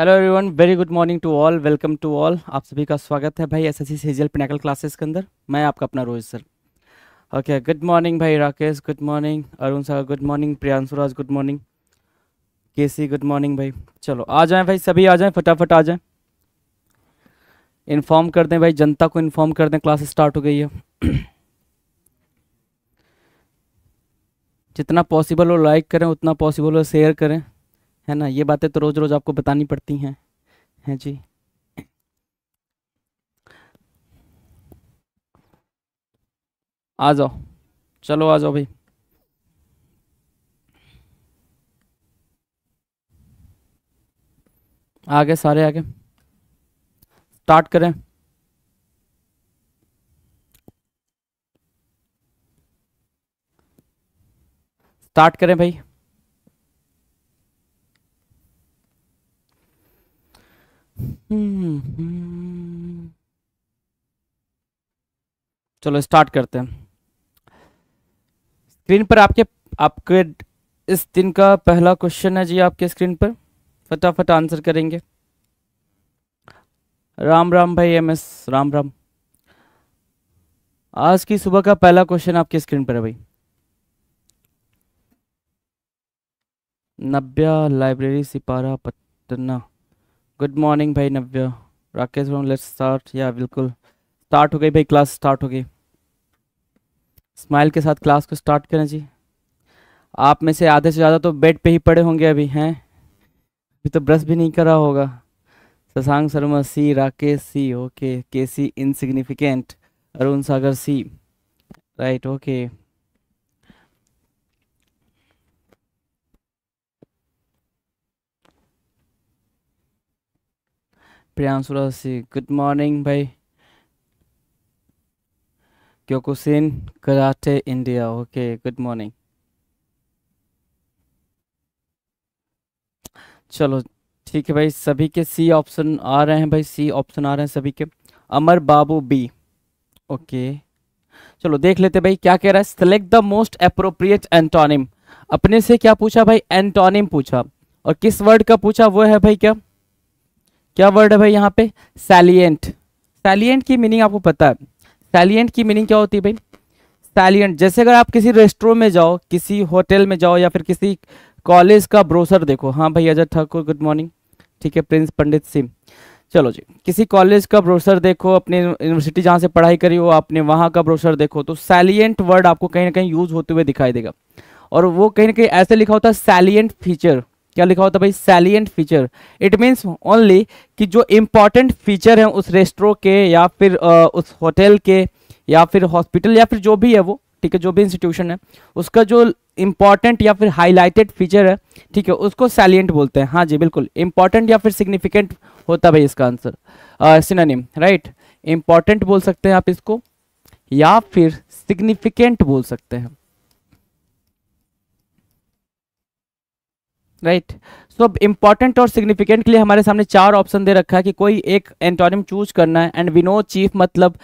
Hello everyone very good morning to all welcome to all आप सभी का स्वागत है भाई S S C CGL Pinnacle classes के अंदर मैं आपका अपना Rohit sir okay good morning भाई Rakesh good morning Arun sir good morning Priyanshu Raj good morning K C good morning भाई चलो आ जाएं भाई सभी आ जाएं फटाफट आ जाएं इन्फॉर्म कर दें भाई जनता को इन्फॉर्म कर दें क्लास स्टार्ट हो गई है जितना पॉसिबल हो लाइक करें उतना पॉसिबल हो शेयर करें है ना ये बातें तो रोज़ रोज़ आपको बतानी पड़ती हैं हैं जी आ जाओ चलो आ जाओ भाई आगे सारे आगे स्टार्ट करें स्टार्ट करें भाई हम्म, हम्म। चलो स्टार्ट करते हैं स्क्रीन पर आपके आपके इस दिन का पहला क्वेश्चन है जी आपके स्क्रीन पर फटाफट आंसर करेंगे राम राम भाई एम एस राम राम आज की सुबह का पहला क्वेश्चन आपके स्क्रीन पर है भाई Nabya library Sipara Patna good morning भाई नव्य राकेश रोम लेट्स स्टार्ट या बिल्कुल स्टार्ट हो गई भाई क्लास स्टार्ट हो गई स्माइल के साथ क्लास को स्टार्ट करें जी आप में से आधे से ज़्यादा तो बेड पे ही पड़े होंगे अभी हैं अभी तो ब्रश भी नहीं करा होगा Shashank Sharma C Rakesh C okay K C insignificant Arun Sagar C right okay Priyanshu Rashi good morning भाई Kyokushin karate India okay good morning चलो ठीक है भाई सभी के सी ऑप्शन आ रहे हैं भाई सी ऑप्शन आ रहे हैं सभी के अमर बाबू बी ओके चलो देख लेते भाई क्या कह रहा है select the most appropriate antonym अपने से क्या पूछा भाई एंटोनिम पूछा और किस वर्ड का पूछा वो है भाई क्या क्या वर्ड है भाई यहाँ पे सैलियंट सैलियंट की मीनिंग आपको पता है सैलियंट की मीनिंग क्या होती है भाई सैलियंट जैसे अगर आप किसी रेस्टोरेंट में जाओ किसी होटल में जाओ या फिर किसी कॉलेज का ब्रोसर देखो हाँ भाई अजय ठाकुर गुड मॉर्निंग ठीक है प्रिंस पंडित सिंह चलो जी किसी कॉलेज का ब्रोसर देखो अपने यूनिवर्सिटी जहाँ से पढ़ाई करी हो आपने वहाँ का ब्रोसर देखो तो सैलियंट वर्ड आपको कहीं ना कहीं यूज होते हुए दिखाई देगा और वो कहीं ना कहीं ऐसे लिखा होता है सैलियंट फीचर क्या लिखा होता है भाई salient feature it means only कि जो इम्पॉर्टेंट फीचर हैं उस रेस्टोर के या फिर आ, उस होटल के या फिर हॉस्पिटल या फिर जो भी है वो ठीक है जो भी इंस्टीट्यूशन है उसका जो इम्पॉर्टेंट या फिर हाईलाइटेड फीचर है ठीक है उसको सैलियंट बोलते हैं हाँ जी बिल्कुल इम्पॉर्टेंट या फिर सिग्निफिकेंट होता है भाई इसका आंसर सिनानिम राइट इम्पॉर्टेंट बोल सकते हैं आप इसको या फिर सिग्निफिकेंट बोल सकते हैं राइट सो इम्पॉर्टेंट और सिग्निफिकेंट के लिए हमारे सामने चार ऑप्शन दे रखा है कि कोई एक एंटोनिम चूज करना है एंड विनो चीफ मतलब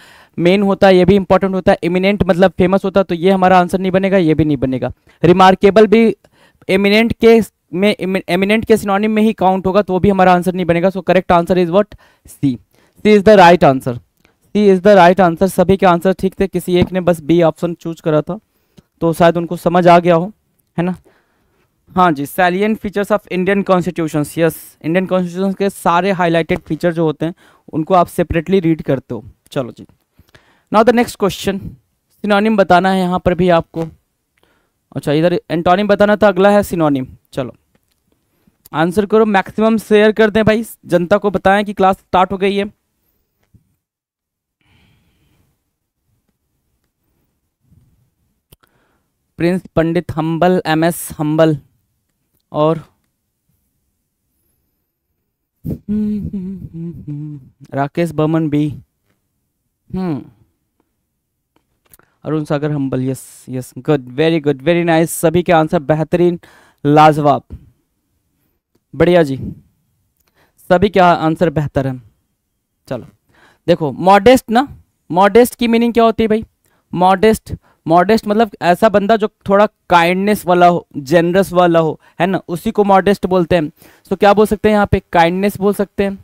मेन होता है ये भी इंपॉर्टेंट होता है इमिनेंट मतलब फेमस होता है तो ये हमारा आंसर नहीं बनेगा ये भी नहीं बनेगा रिमार्केबल भी एमिनेंट के में एमिनेंट के सिनोनिम में ही काउंट होगा तो वो भी हमारा आंसर नहीं बनेगा so correct answer is what C C is the right answer C is the right answer सभी के आंसर ठीक थे किसी एक ने बस बी ऑप्शन चूज करा था तो शायद उनको समझ आ गया हो है ना हाँ जी salient features of Indian constitution yes Indian constitution के सारे हाईलाइटेड फीचर जो होते हैं उनको आप सेपरेटली रीड करते हो चलो जी now the next question synonym बताना है यहाँ पर भी आपको अच्छा इधर एंटोनिम बताना था अगला है सिनोनिम चलो आंसर करो मैक्सिमम शेयर कर दें भाई जनता को बताएं कि क्लास स्टार्ट हो गई है Prince Pandit humble M S humble और राकेश बमन भी hmm Arun Sagar humble yes yes good very good very nice सभी के आंसर बेहतरीन लाजवाब बढ़िया जी सभी का आंसर बेहतर है चलो देखो मॉडेस्ट ना मॉडेस्ट की मीनिंग क्या होती है भाई मॉडेस्ट मॉडेस्ट मतलब ऐसा बंदा जो थोड़ा काइंडनेस वाला हो जेनरस वाला हो है ना उसी को मॉडेस्ट बोलते हैं तो क्या बोल सकते हैं यहाँ पे काइंडनेस बोल सकते हैं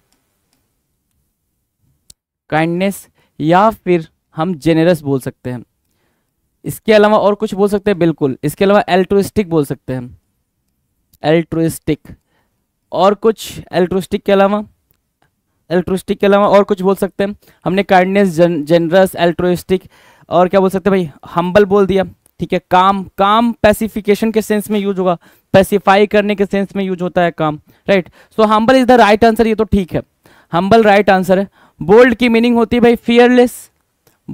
काइंडनेस या फिर हम जेनरस बोल सकते हैं इसके अलावा और कुछ बोल सकते हैं बिल्कुल इसके अलावा एल्ट्रोस्टिक बोल सकते हैं एल्ट्रोस्टिक और कुछ एल्ट्रोस्टिक के अलावा एल्ट्रोस्टिक के अलावा और कुछ बोल सकते हैं हमने काइंडनेस जेनरस एल्ट्रोस्टिक और क्या बोल सकते हैं भाई हम्बल बोल दिया ठीक है काम काम पैसिफिकेशन के सेंस में यूज होगा पैसिफाई करने के सेंस में यूज होता है काम right so humble is the right answer ये तो ठीक है हम्बल राइट आंसर है बोल्ड की मीनिंग होती है भाई फियरलेस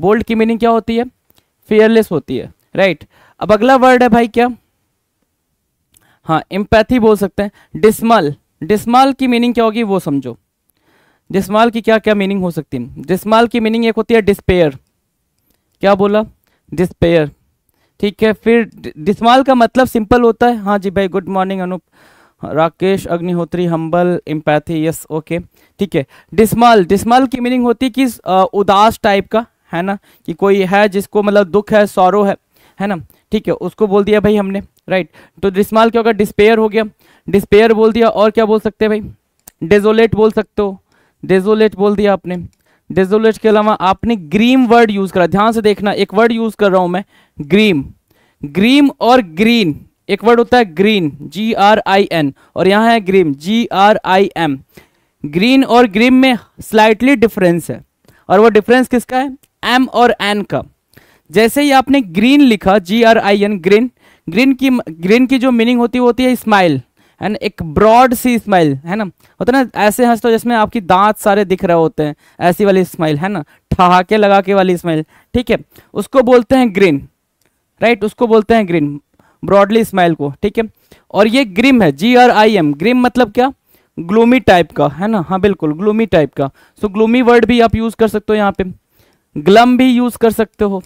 बोल्ड की मीनिंग क्या होती है फियरलेस होती है राइट right. अब अगला वर्ड है भाई क्या हाँ इम्पैथी बोल सकते हैं डिस्मल डिस्मल की मीनिंग क्या होगी वो समझो डिस्मल की क्या क्या मीनिंग हो सकती है डिस्मल की मीनिंग एक होती है डिस्पेयर क्या बोला डिस्पेयर ठीक है फिर डिस्माल का मतलब सिंपल होता है हाँ जी भाई good morning Anoop Rakesh Agnihotri humble empathy yes okay ठीक है डिस्माल डिस्माल की मीनिंग होती है कि उदास टाइप का है ना कि कोई है जिसको मतलब दुख है सौरव है है ना ठीक है उसको बोल दिया भाई हमने राइट तो डिस्माल क्या होगा डिस्पेयर हो गया डिस्पेयर बोल दिया और क्या बोल सकते हैं भाई डेजोलेट बोल सकते हो डेजोलेट बोल दिया आपने डिजोलेट के अलावा आपने ग्रीम वर्ड यूज करा ध्यान से देखना एक वर्ड यूज कर रहा हूं मैं ग्रीम ग्रीम और ग्रीन एक वर्ड होता है green G R I N और यहाँ है grim G R I M green और ग्रीम में स्लाइटली डिफरेंस है और वो डिफरेंस किसका है एम और एन का जैसे ही आपने ग्रीन लिखा G R I N green green की ग्रीन की जो मीनिंग होती है होती है स्माइल है ना एक ब्रॉड सी स्माइल है ना होता है ना ऐसे हंस तो जिसमें आपकी दांत सारे दिख रहे होते हैं ऐसी वाली स्माइल है ना ठहाके लगा के वाली स्माइल ठीक है उसको बोलते हैं ग्रीन राइट उसको बोलते हैं ग्रीन ब्रॉडली स्माइल को ठीक है और ये ग्रिम है G R I M grim मतलब क्या ग्लूमी टाइप का है ना हाँ बिल्कुल ग्लूमी टाइप का सो ग्लूमी वर्ड भी आप यूज़ कर सकते हो यहाँ पे ग्लम भी यूज़ कर सकते हो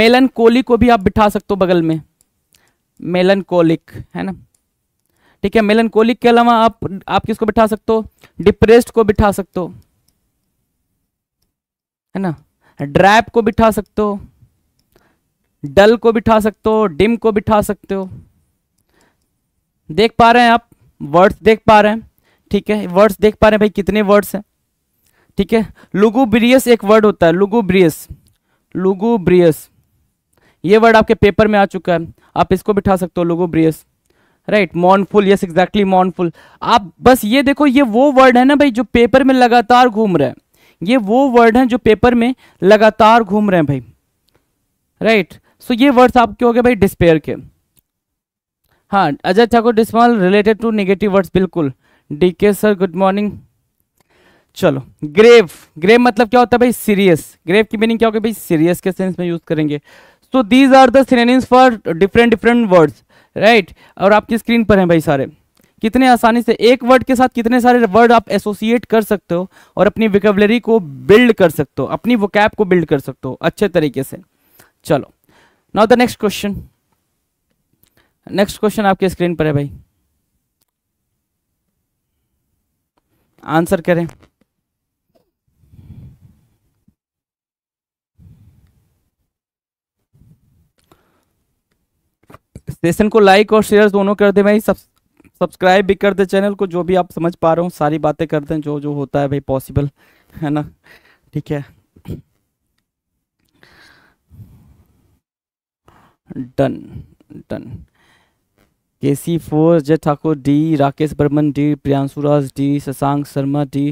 मेलन कोली को भी आप बिठा सकते हो बगल में मेलन कोलिक है ना ठीक है मेलनकोलिक के अलावा आप आप किसको बिठा सकते हो डिप्रेस्ड को बिठा सकते हो है ना ड्रैप को बिठा सकते हो डल को बिठा सकते हो डिम को बिठा सकते हो देख पा रहे हैं आप वर्ड्स देख पा रहे हैं ठीक है वर्ड्स देख पा रहे हैं भाई कितने वर्ड्स हैं ठीक है लुगुब्रियस एक वर्ड होता है लुगुब्रियस लुगुब्रियस ये वर्ड आपके पेपर में आ चुका है आप इसको बिठा सकते हो lugubrious right mournful yes exactly mournful आप बस ये देखो ये वो वर्ड है ना भाई जो पेपर में लगातार घूम रहे हैं ये वो वर्ड है जो पेपर में लगातार घूम रहे हैं भाई राइट right. सो so, ये वर्ड्स आपके हो गए भाई डिस्पेयर के हाँ Ajay Thakur dismal related to negative words बिल्कुल D K sir good morning चलो ग्रेव ग्रेव मतलब क्या होता है भाई सीरियस ग्रेव की मीनिंग क्या होगी भाई सीरियस के सेंस में यूज करेंगे so these are the four different different words right और आपकी स्क्रीन पर हैं भाई सारे कितने आसानी से एक वर्ड के साथ कितने सारे वर्ड आप एसोसिएट कर सकते हो और अपनी विकेबलरी को बिल्ड कर सकते हो अपनी वोकैब को बिल्ड कर सकते हो अच्छे तरीके से चलो now the next question next question आपके स्क्रीन पर है भाई आंसर करें सेशन को लाइक और शेयर दोनों कर दे भाई सब सब्सक्राइब भी कर दे चैनल को जो भी आप समझ पा रहे हो सारी बातें कर दें जो जो होता है भाई पॉसिबल है ना ठीक है डन डन के C four Jay Thakur D Rakesh Barman D Priyanshuraj D Shashank Sharma D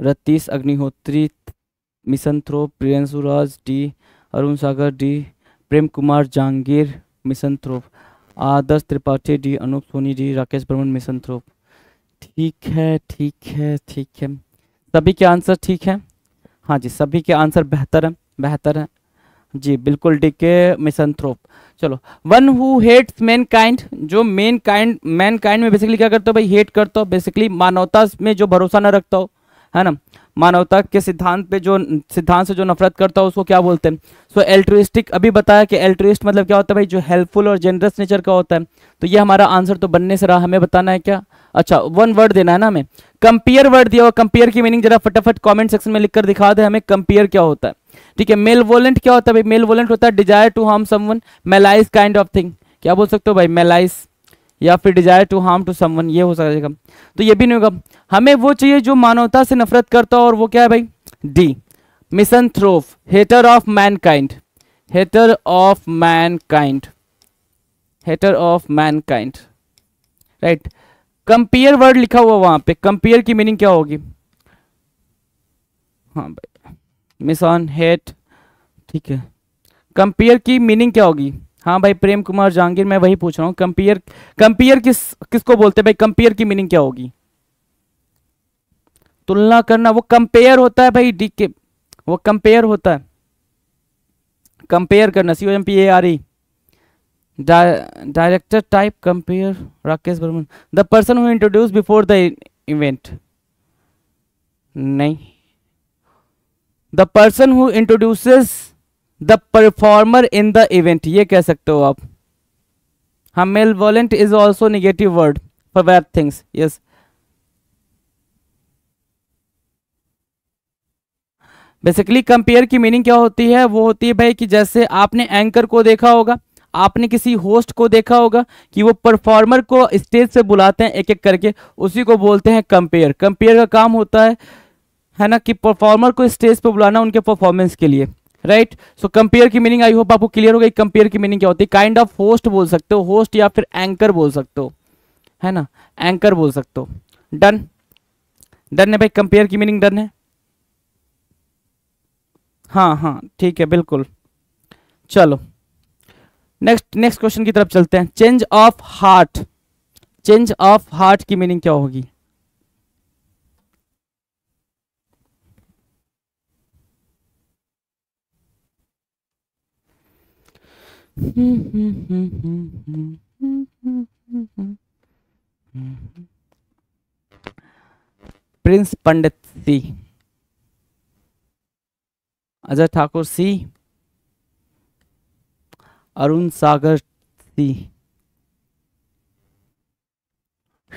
Ratish Agnihotri misanthrope Priyanshuraj D Arun Sagar D Prem Kumar Jahangir misanthrope misanthrope Adarsh Tripathi ji Anoop Soni ji Rakesh misanthrope ठीक है ठीक है ठीक है सभी के आंसर ठीक है हाँ जी सभी के आंसर बेहतर हैं बेहतर हैं जी बिल्कुल डी के मिशन थ्रोप चलो one who hates mankind जो मेन काइंड मैन काइंड में बेसिकली क्या करता हो भाई हेट करता हो बेसिकली मानवता में जो भरोसा ना रखता हो है ना मानवता के सिद्धांत पे जो सिद्धांत से जो नफरत करता है उसको क्या बोलते हैं सो so, एल्ट्रिस्टिक अभी बताया कि एल्ट्रिस्ट मतलब क्या होता है भाई जो हेल्पफुल और जेनरस नेचर का होता है तो ये हमारा आंसर तो बनने से रहा हमें बताना है क्या अच्छा वन वर्ड देना है ना हमें कंपेयर वर्ड दिया हुआ कंपेयर की मीनिंग जरा फटाफट कमेंट सेक्शन में लिखकर दिखा दे हमें कंपेयर क्या होता है ठीक है मेल वोलेंट क्या होता है भाई मेल वोलेंट होता है desire to harm someone malice kind of thing क्या बोल सकते हो भाई मेलाइज या फिर desire to harm to someone ये हो सकेगा तो ये भी नहीं होगा हमें वो चाहिए जो मानवता से नफरत करता हो और वो क्या है भाई D misanthrope hater of mankind hater of mankind hater of mankind right compere word लिखा हुआ वहां पे कंपेयर की मीनिंग क्या होगी हाँ भाई मिस ऑन हेट ठीक है कंपेयर की मीनिंग क्या होगी हाँ भाई प्रेम कुमार जहांगीर मैं वही पूछ रहा हूँ कंपेयर कंपेयर किस किसको बोलते हैं भाई कंपेयर की मीनिंग क्या होगी तुलना करना वो कंपेयर होता है भाई डी के वो कंपेयर होता है कंपेयर करना C O M P A R E director type compere Rakesh Barman the person who introduce before the event नहीं the person who introduces the performer in the event ये कह सकते हो आप हाँ malevolent is also negative word for bad things yes basically compere की meaning क्या होती है वो होती है भाई कि जैसे आपने एंकर को देखा होगा आपने किसी होस्ट को देखा होगा कि वो परफॉर्मर को स्टेज से बुलाते हैं एक एक करके उसी को बोलते हैं कंपेयर कंपेयर का काम होता है है ना कि परफॉर्मर को स्टेज पे बुलाना उनके परफॉर्मेंस के लिए राइट सो कंपेयर की मीनिंग आई होप आपको क्लियर हो गई कंपेयर की मीनिंग क्या होती है काइंड ऑफ होस्ट बोल सकते हो होस्ट या फिर एंकर बोल सकते हो है ना एंकर बोल सकते हो डन डन है भाई कंपेयर की मीनिंग डन है हाँ हाँ ठीक है बिल्कुल चलो नेक्स्ट नेक्स्ट क्वेश्चन की तरफ चलते हैं change of heart change of heart की मीनिंग क्या होगी Prince Pandit Singh Ajay Thakur C Arun Sagar C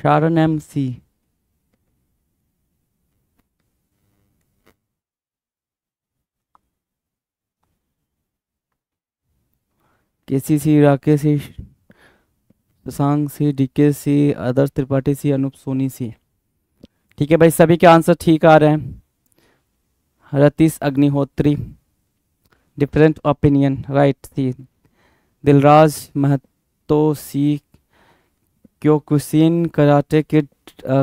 Sharan M C KC C Rakesh C Prashant C DK C Adarsh Tripathi C Anup Soni C ठीक है भाई सभी के आंसर ठीक आ रहे हैं Ratish Agnihotri different opinion right C Dilraj Mahato C Kyokushin karate kid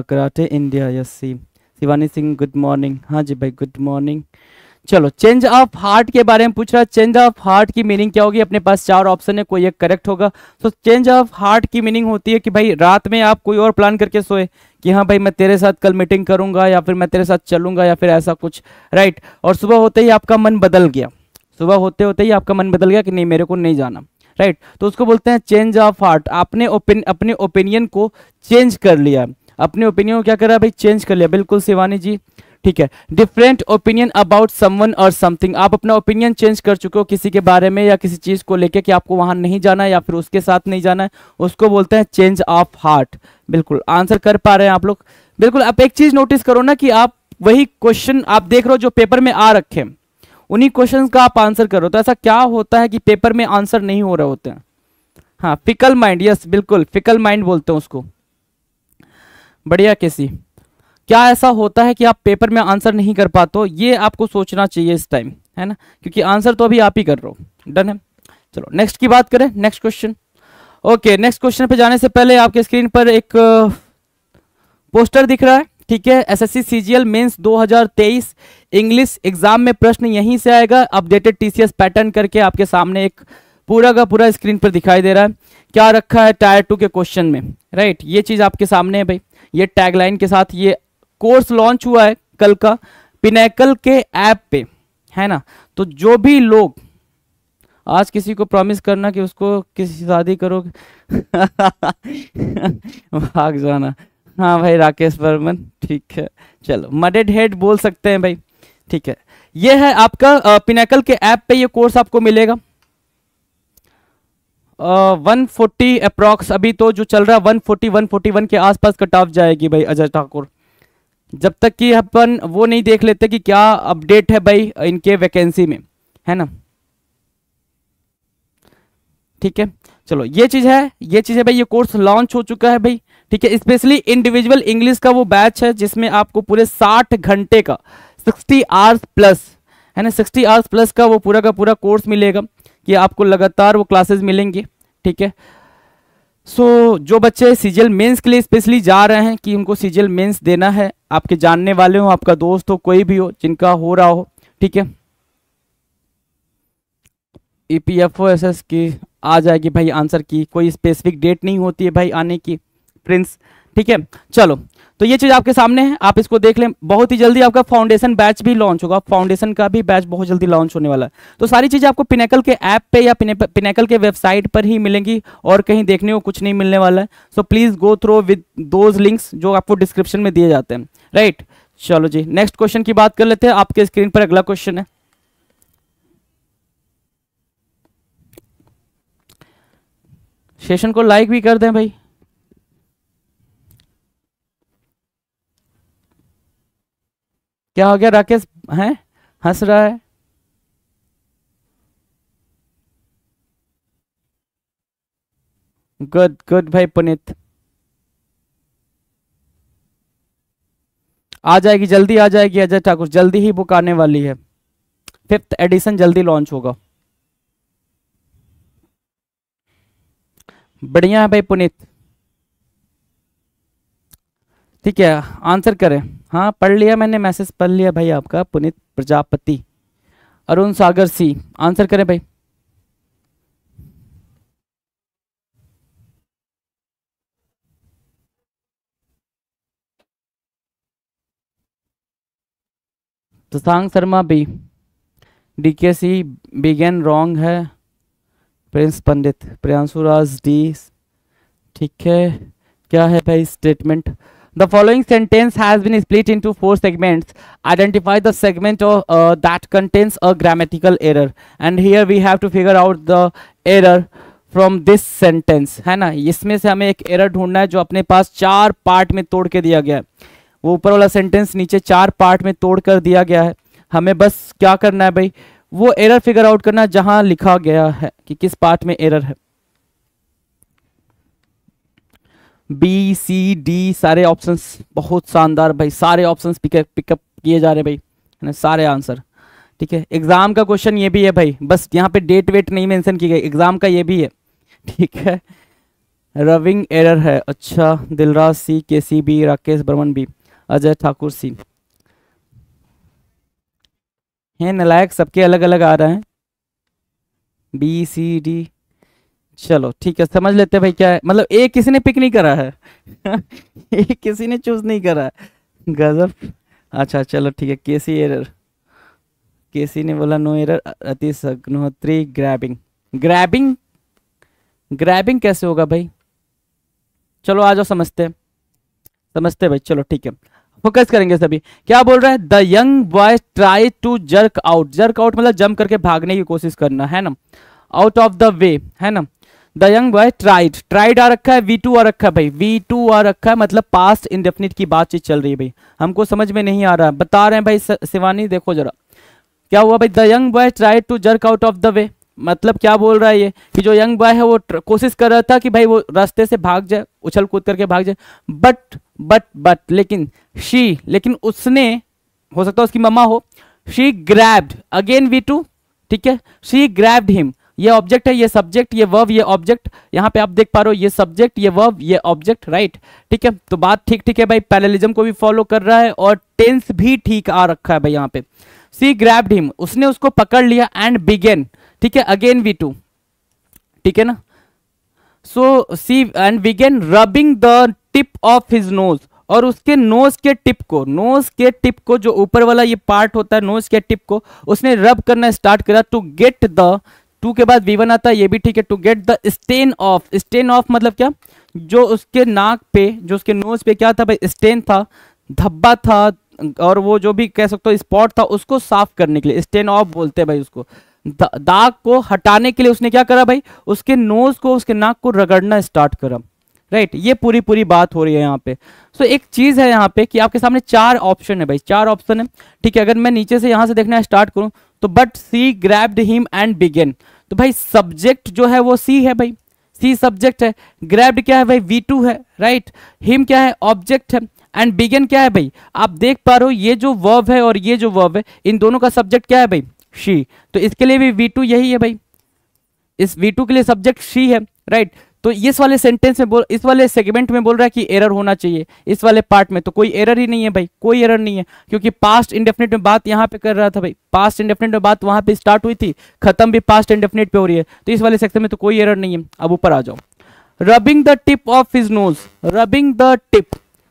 karate India yes C Shivani Singh good morning हाँ जी भाई गुड मॉर्निंग चलो चेंज ऑफ हार्ट के बारे में पूछ रहा है चेंज ऑफ हार्ट की मीनिंग क्या होगी अपने पास चार ऑप्शन है कोई एक करेक्ट होगा तो चेंज ऑफ हार्ट की मीनिंग होती है कि भाई रात में आप कोई और प्लान करके सोए कि हाँ भाई मैं तेरे साथ कल मीटिंग करूंगा या फिर मैं तेरे साथ चलूंगा या फिर ऐसा कुछ राइट और सुबह होते ही आपका मन बदल गया सुबह होते होते ही आपका मन बदल गया कि नहीं मेरे को नहीं जाना राइट तो उसको बोलते हैं चेंज ऑफ हार्ट आपने अपने ओपिनियन को चेंज कर लिया अपने ओपिनियन को क्या करा भाई चेंज कर लिया बिल्कुल शिवानी जी ठीक है डिफरेंट ओपिनियन अबाउट समवन और समथिंग आप अपना ओपिनियन चेंज कर चुके हो किसी के बारे में या किसी चीज को लेके कि आपको वहां नहीं जाना है या फिर उसके साथ नहीं जाना है उसको बोलते हैं चेंज ऑफ हार्ट बिल्कुल आंसर कर पा रहे हैं आप लोग बिल्कुल आप एक चीज नोटिस करो ना कि आप वही क्वेश्चन आप देख रहे हो जो पेपर में आ रखे उन्हीं क्वेश्चन का आप आंसर करो तो ऐसा क्या होता है कि पेपर में आंसर नहीं हो रहे होते हैं हाँ फिकल माइंड यस बिल्कुल फिकल माइंड बोलते हैं उसको बढ़िया कैसी क्या ऐसा होता है कि आप पेपर में आंसर नहीं कर पाते ये आपको सोचना चाहिए इस टाइम है ना क्योंकि आंसर तो अभी आप ही कर रहे हो डन है चलो नेक्स्ट की बात करें next question okay next question पे जाने से पहले आपके स्क्रीन पर एक पोस्टर uh, दिख रहा है ठीक है SSC CGL mains 2023 English exam में प्रश्न यहीं से आएगा अपडेटेड टीसीएस पैटर्न करके आपके सामने एक पूरा का पूरा स्क्रीन पर दिखाई दे रहा है क्या रखा है टायर टू के क्वेश्चन में राइट ये चीज आपके सामने है भाई ये टैगलाइन के साथ ये कोर्स लॉन्च हुआ है कल का पिनेकल के ऐप पे है ना तो जो भी लोग आज किसी को प्रॉमिस करना कि उसको किसी शादी करोगे भाग जाना हाँ भाई राकेश वर्मन ठीक है चलो मडेड हेड बोल सकते हैं भाई ठीक है ये है आपका पिनेकल के ऐप पे ये कोर्स आपको मिलेगा वन फोर्टी अप्रॉक्स अभी तो जो चल रहा है one forty one forty one के आसपास कट ऑफ जाएगी भाई अजय ठाकुर जब तक कि अपन वो नहीं देख लेते कि क्या अपडेट है भाई इनके वैकेंसी में है ना ठीक है चलो ये चीज है ये चीज है भाई ये कोर्स लॉन्च हो चुका है भाई ठीक है स्पेशली इंडिविजुअल इंग्लिश का वो बैच है जिसमें आपको पूरे साठ घंटे का सिक्सटी आवर्स प्लस है ना सिक्सटी आवर्स प्लस का वो पूरा का पूरा कोर्स मिलेगा कि आपको लगातार वो क्लासेस मिलेंगे ठीक है सो so, जो बच्चे सीजियल मेंस के लिए स्पेशली जा रहे हैं कि उनको सीजियल मेंस देना है आपके जानने वाले हो आपका दोस्त हो कोई भी हो जिनका हो रहा हो ठीक है E P F O S S की आ जाएगी भाई आंसर की कोई स्पेसिफिक डेट नहीं होती है भाई आने की प्रिंस ठीक है चलो तो ये चीज आपके सामने है आप इसको देख लें बहुत ही जल्दी आपका फाउंडेशन बैच भी लॉन्च होगा फाउंडेशन का भी बैच बहुत जल्दी लॉन्च होने वाला है तो सारी चीजें आपको पिनेकल के ऐप पे या पिनेकल के वेबसाइट पर ही मिलेंगी और कहीं देखने को कुछ नहीं मिलने वाला है so please go through with those links जो आपको डिस्क्रिप्शन में दिए जाते हैं राइट चलो जी नेक्स्ट क्वेश्चन की बात कर लेते हैं आपके स्क्रीन पर अगला क्वेश्चन है सेशन को लाइक भी कर दें भाई क्या हो गया राकेश है हंस रहा है गुड गुड भाई पुनित आ जाएगी जल्दी आ जाएगी अजय ठाकुर जल्दी ही बुक आने वाली है फिफ्थ एडिशन जल्दी लॉन्च होगा बढ़िया है भाई पुनित ठीक है आंसर करें हाँ पढ़ लिया मैंने मैसेज पढ़ लिया भाई आपका पुनित प्रजापति अरुण सागर सी आंसर करें भाई Shashank Sharma B D K C began wrong है प्रिंस पंडित प्रियांशु राज डी ठीक है क्या है भाई statement the following sentence has been split into four segments identify the segment of, uh, that contains a grammatical error and here we have to figure out the error from this sentence है ना इसमें से हमें एक error ढूंढना है जो अपने पास चार part में तोड़ के दिया गया है वो ऊपर वाला sentence नीचे चार part में तोड़ कर दिया गया है हमें बस क्या करना है भाई वो error figure out करना जहां लिखा गया है कि किस part में error है बी सी डी सारे ऑप्शंस बहुत शानदार भाई सारे ऑप्शंस पिकअप किए जा रहे भाई है ना सारे आंसर ठीक है एग्ज़ाम का क्वेश्चन ये भी है भाई बस यहाँ पे डेट वेट नहीं मेंशन की गई एग्ज़ाम का ये भी है ठीक है रविंग एरर है अच्छा Dilraj C K C B Rakesh Barman B Ajay Thakur C है नलायक सबके अलग अलग आ रहे हैं बी सी डी चलो ठीक है समझ लेते हैं भाई क्या है मतलब ए किसी ने पिक नहीं करा है ए किसी ने चूज नहीं करा है गजब अच्छा चलो ठीक है केसी एरर केसी ने बोला no error Atish Agnihotri grabbing grabbing grabbing कैसे होगा भाई चलो आ जाओ समझते समझते भाई चलो ठीक है फोकस करेंगे सभी क्या बोल रहा है the young boy try to jerk out jerk out मतलब जम करके भागने की कोशिश करना है ना आउट ऑफ द वे है ना the young boy tried tried आ रखा है वी टू आ रखा है भाई वी टू आ रखा है मतलब पास्ट इनडेफिनिट की बातचीत चल रही है भाई हमको समझ में नहीं आ रहा है बता रहे हैं भाई शिवानी देखो जरा क्या हुआ भाई the young boy tried to jerk out of the way मतलब क्या बोल रहा है ये कि जो यंग बॉय है वो कोशिश कर रहा था कि भाई वो रास्ते से भाग जाए उछल कूद करके भाग जाए बट बट बट लेकिन शी लेकिन उसने हो सकता है उसकी मम्मा हो she grabbed again V two ठीक है शी ग्रैब्ड हिम ये ऑब्जेक्ट है ये सब्जेक्ट ये वर्व ये ऑब्जेक्ट यहाँ पे आप देख पा रहे हो ये सब्जेक्ट ये वर्व ये ऑब्जेक्ट राइट ठीक है तो बात ठीक ठीक है भाई पैरलिज्म को भी फॉलो कर रहा है और टेंस भी ठीक आ रखा है भाई यहाँ पे सी ग्रैप्ड हिम उसने उसको पकड़ लिया एंड बिगेन ठीक है अगेन वी टू ठीक है ना so she and began rubbing the tip of his nose और उसके नोज के टिप को नोज के टिप को जो ऊपर वाला ये पार्ट होता है नोज के टिप को उसने रब करना स्टार्ट करा टू गेट द टू के बाद वी वन आता है ये भी ठीक है to get the stain off stain off मतलब क्या जो उसके नाक पे जो उसके नोज पे क्या था भाई स्टेन था धब्बा था और वो जो भी कह सकते हो स्पॉट था उसको साफ करने के लिए स्टेन ऑफ बोलते हैं भाई उसको दाग को हटाने के लिए उसने क्या करा भाई उसके नोज को उसके नाक को रगड़ना स्टार्ट करा राइट ये पूरी पूरी बात हो रही है यहाँ पे सो so, एक चीज है यहाँ पे कि आपके सामने चार ऑप्शन है भाई चार ऑप्शन है ठीक है अगर मैं नीचे से यहाँ से देखना स्टार्ट करूँ तो but she grabbed him and began तो भाई सब्जेक्ट जो है वो सी है भाई सी सब्जेक्ट है ग्रैब्ड क्या है भाई वी टू है राइट हिम क्या है ऑब्जेक्ट है एंड बिगेन क्या है भाई आप देख पा रहे हो ये जो वर्ब है और ये जो वर्ब है इन दोनों का सब्जेक्ट क्या है भाई शी तो इसके लिए भी वी टू यही है भाई इस वी टू के लिए सब्जेक्ट शी है राइट तो इस वाले सेंटेंस में बोल इस वाले सेगमेंट में बोल रहा है कि एरर होना चाहिए इस वाले पार्ट में तो कोई एरर ही नहीं है भाई कोई एरर नहीं है क्योंकि पास्ट इंडेफिनेट में बात यहाँ पे कर रहा था भाई पास्ट इंडेफिनेट में बात वहाँ पे स्टार्ट हुई थी खत्म भी पास्ट इंडेफिनेट पे हो रही है तो इस वाले सेक्शन में तो कोई एरर नहीं है अब ऊपर आ जाओ rubbing the tip of his nose rubbing the tip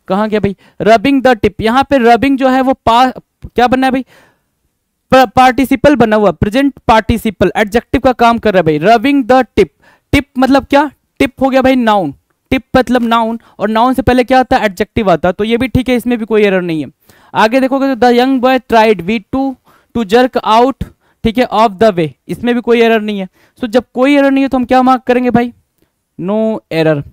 कहा गया भाई रबिंग द टिप यहाँ पे रबिंग जो है वो पास क्या बनना है भाई पार्टिसिपल बना हुआ प्रेजेंट पार्टिसिपल एडजेक्टिव का काम कर रहा है भाई रबिंग द टिप टिप मतलब क्या टिप हो गया भाई नाउन टिप मतलब नाउन और नाउन से पहले क्या आता है एडजेक्टिव आता तो ये भी ठीक है इसमें भी कोई एरर नहीं है आगे देखोगे तो the young boy tried V two to jerk out ठीक है ऑफ द वे इसमें भी कोई एरर नहीं है सो जब कोई एरर नहीं है तो हम क्या मार्क करेंगे भाई नो no एरर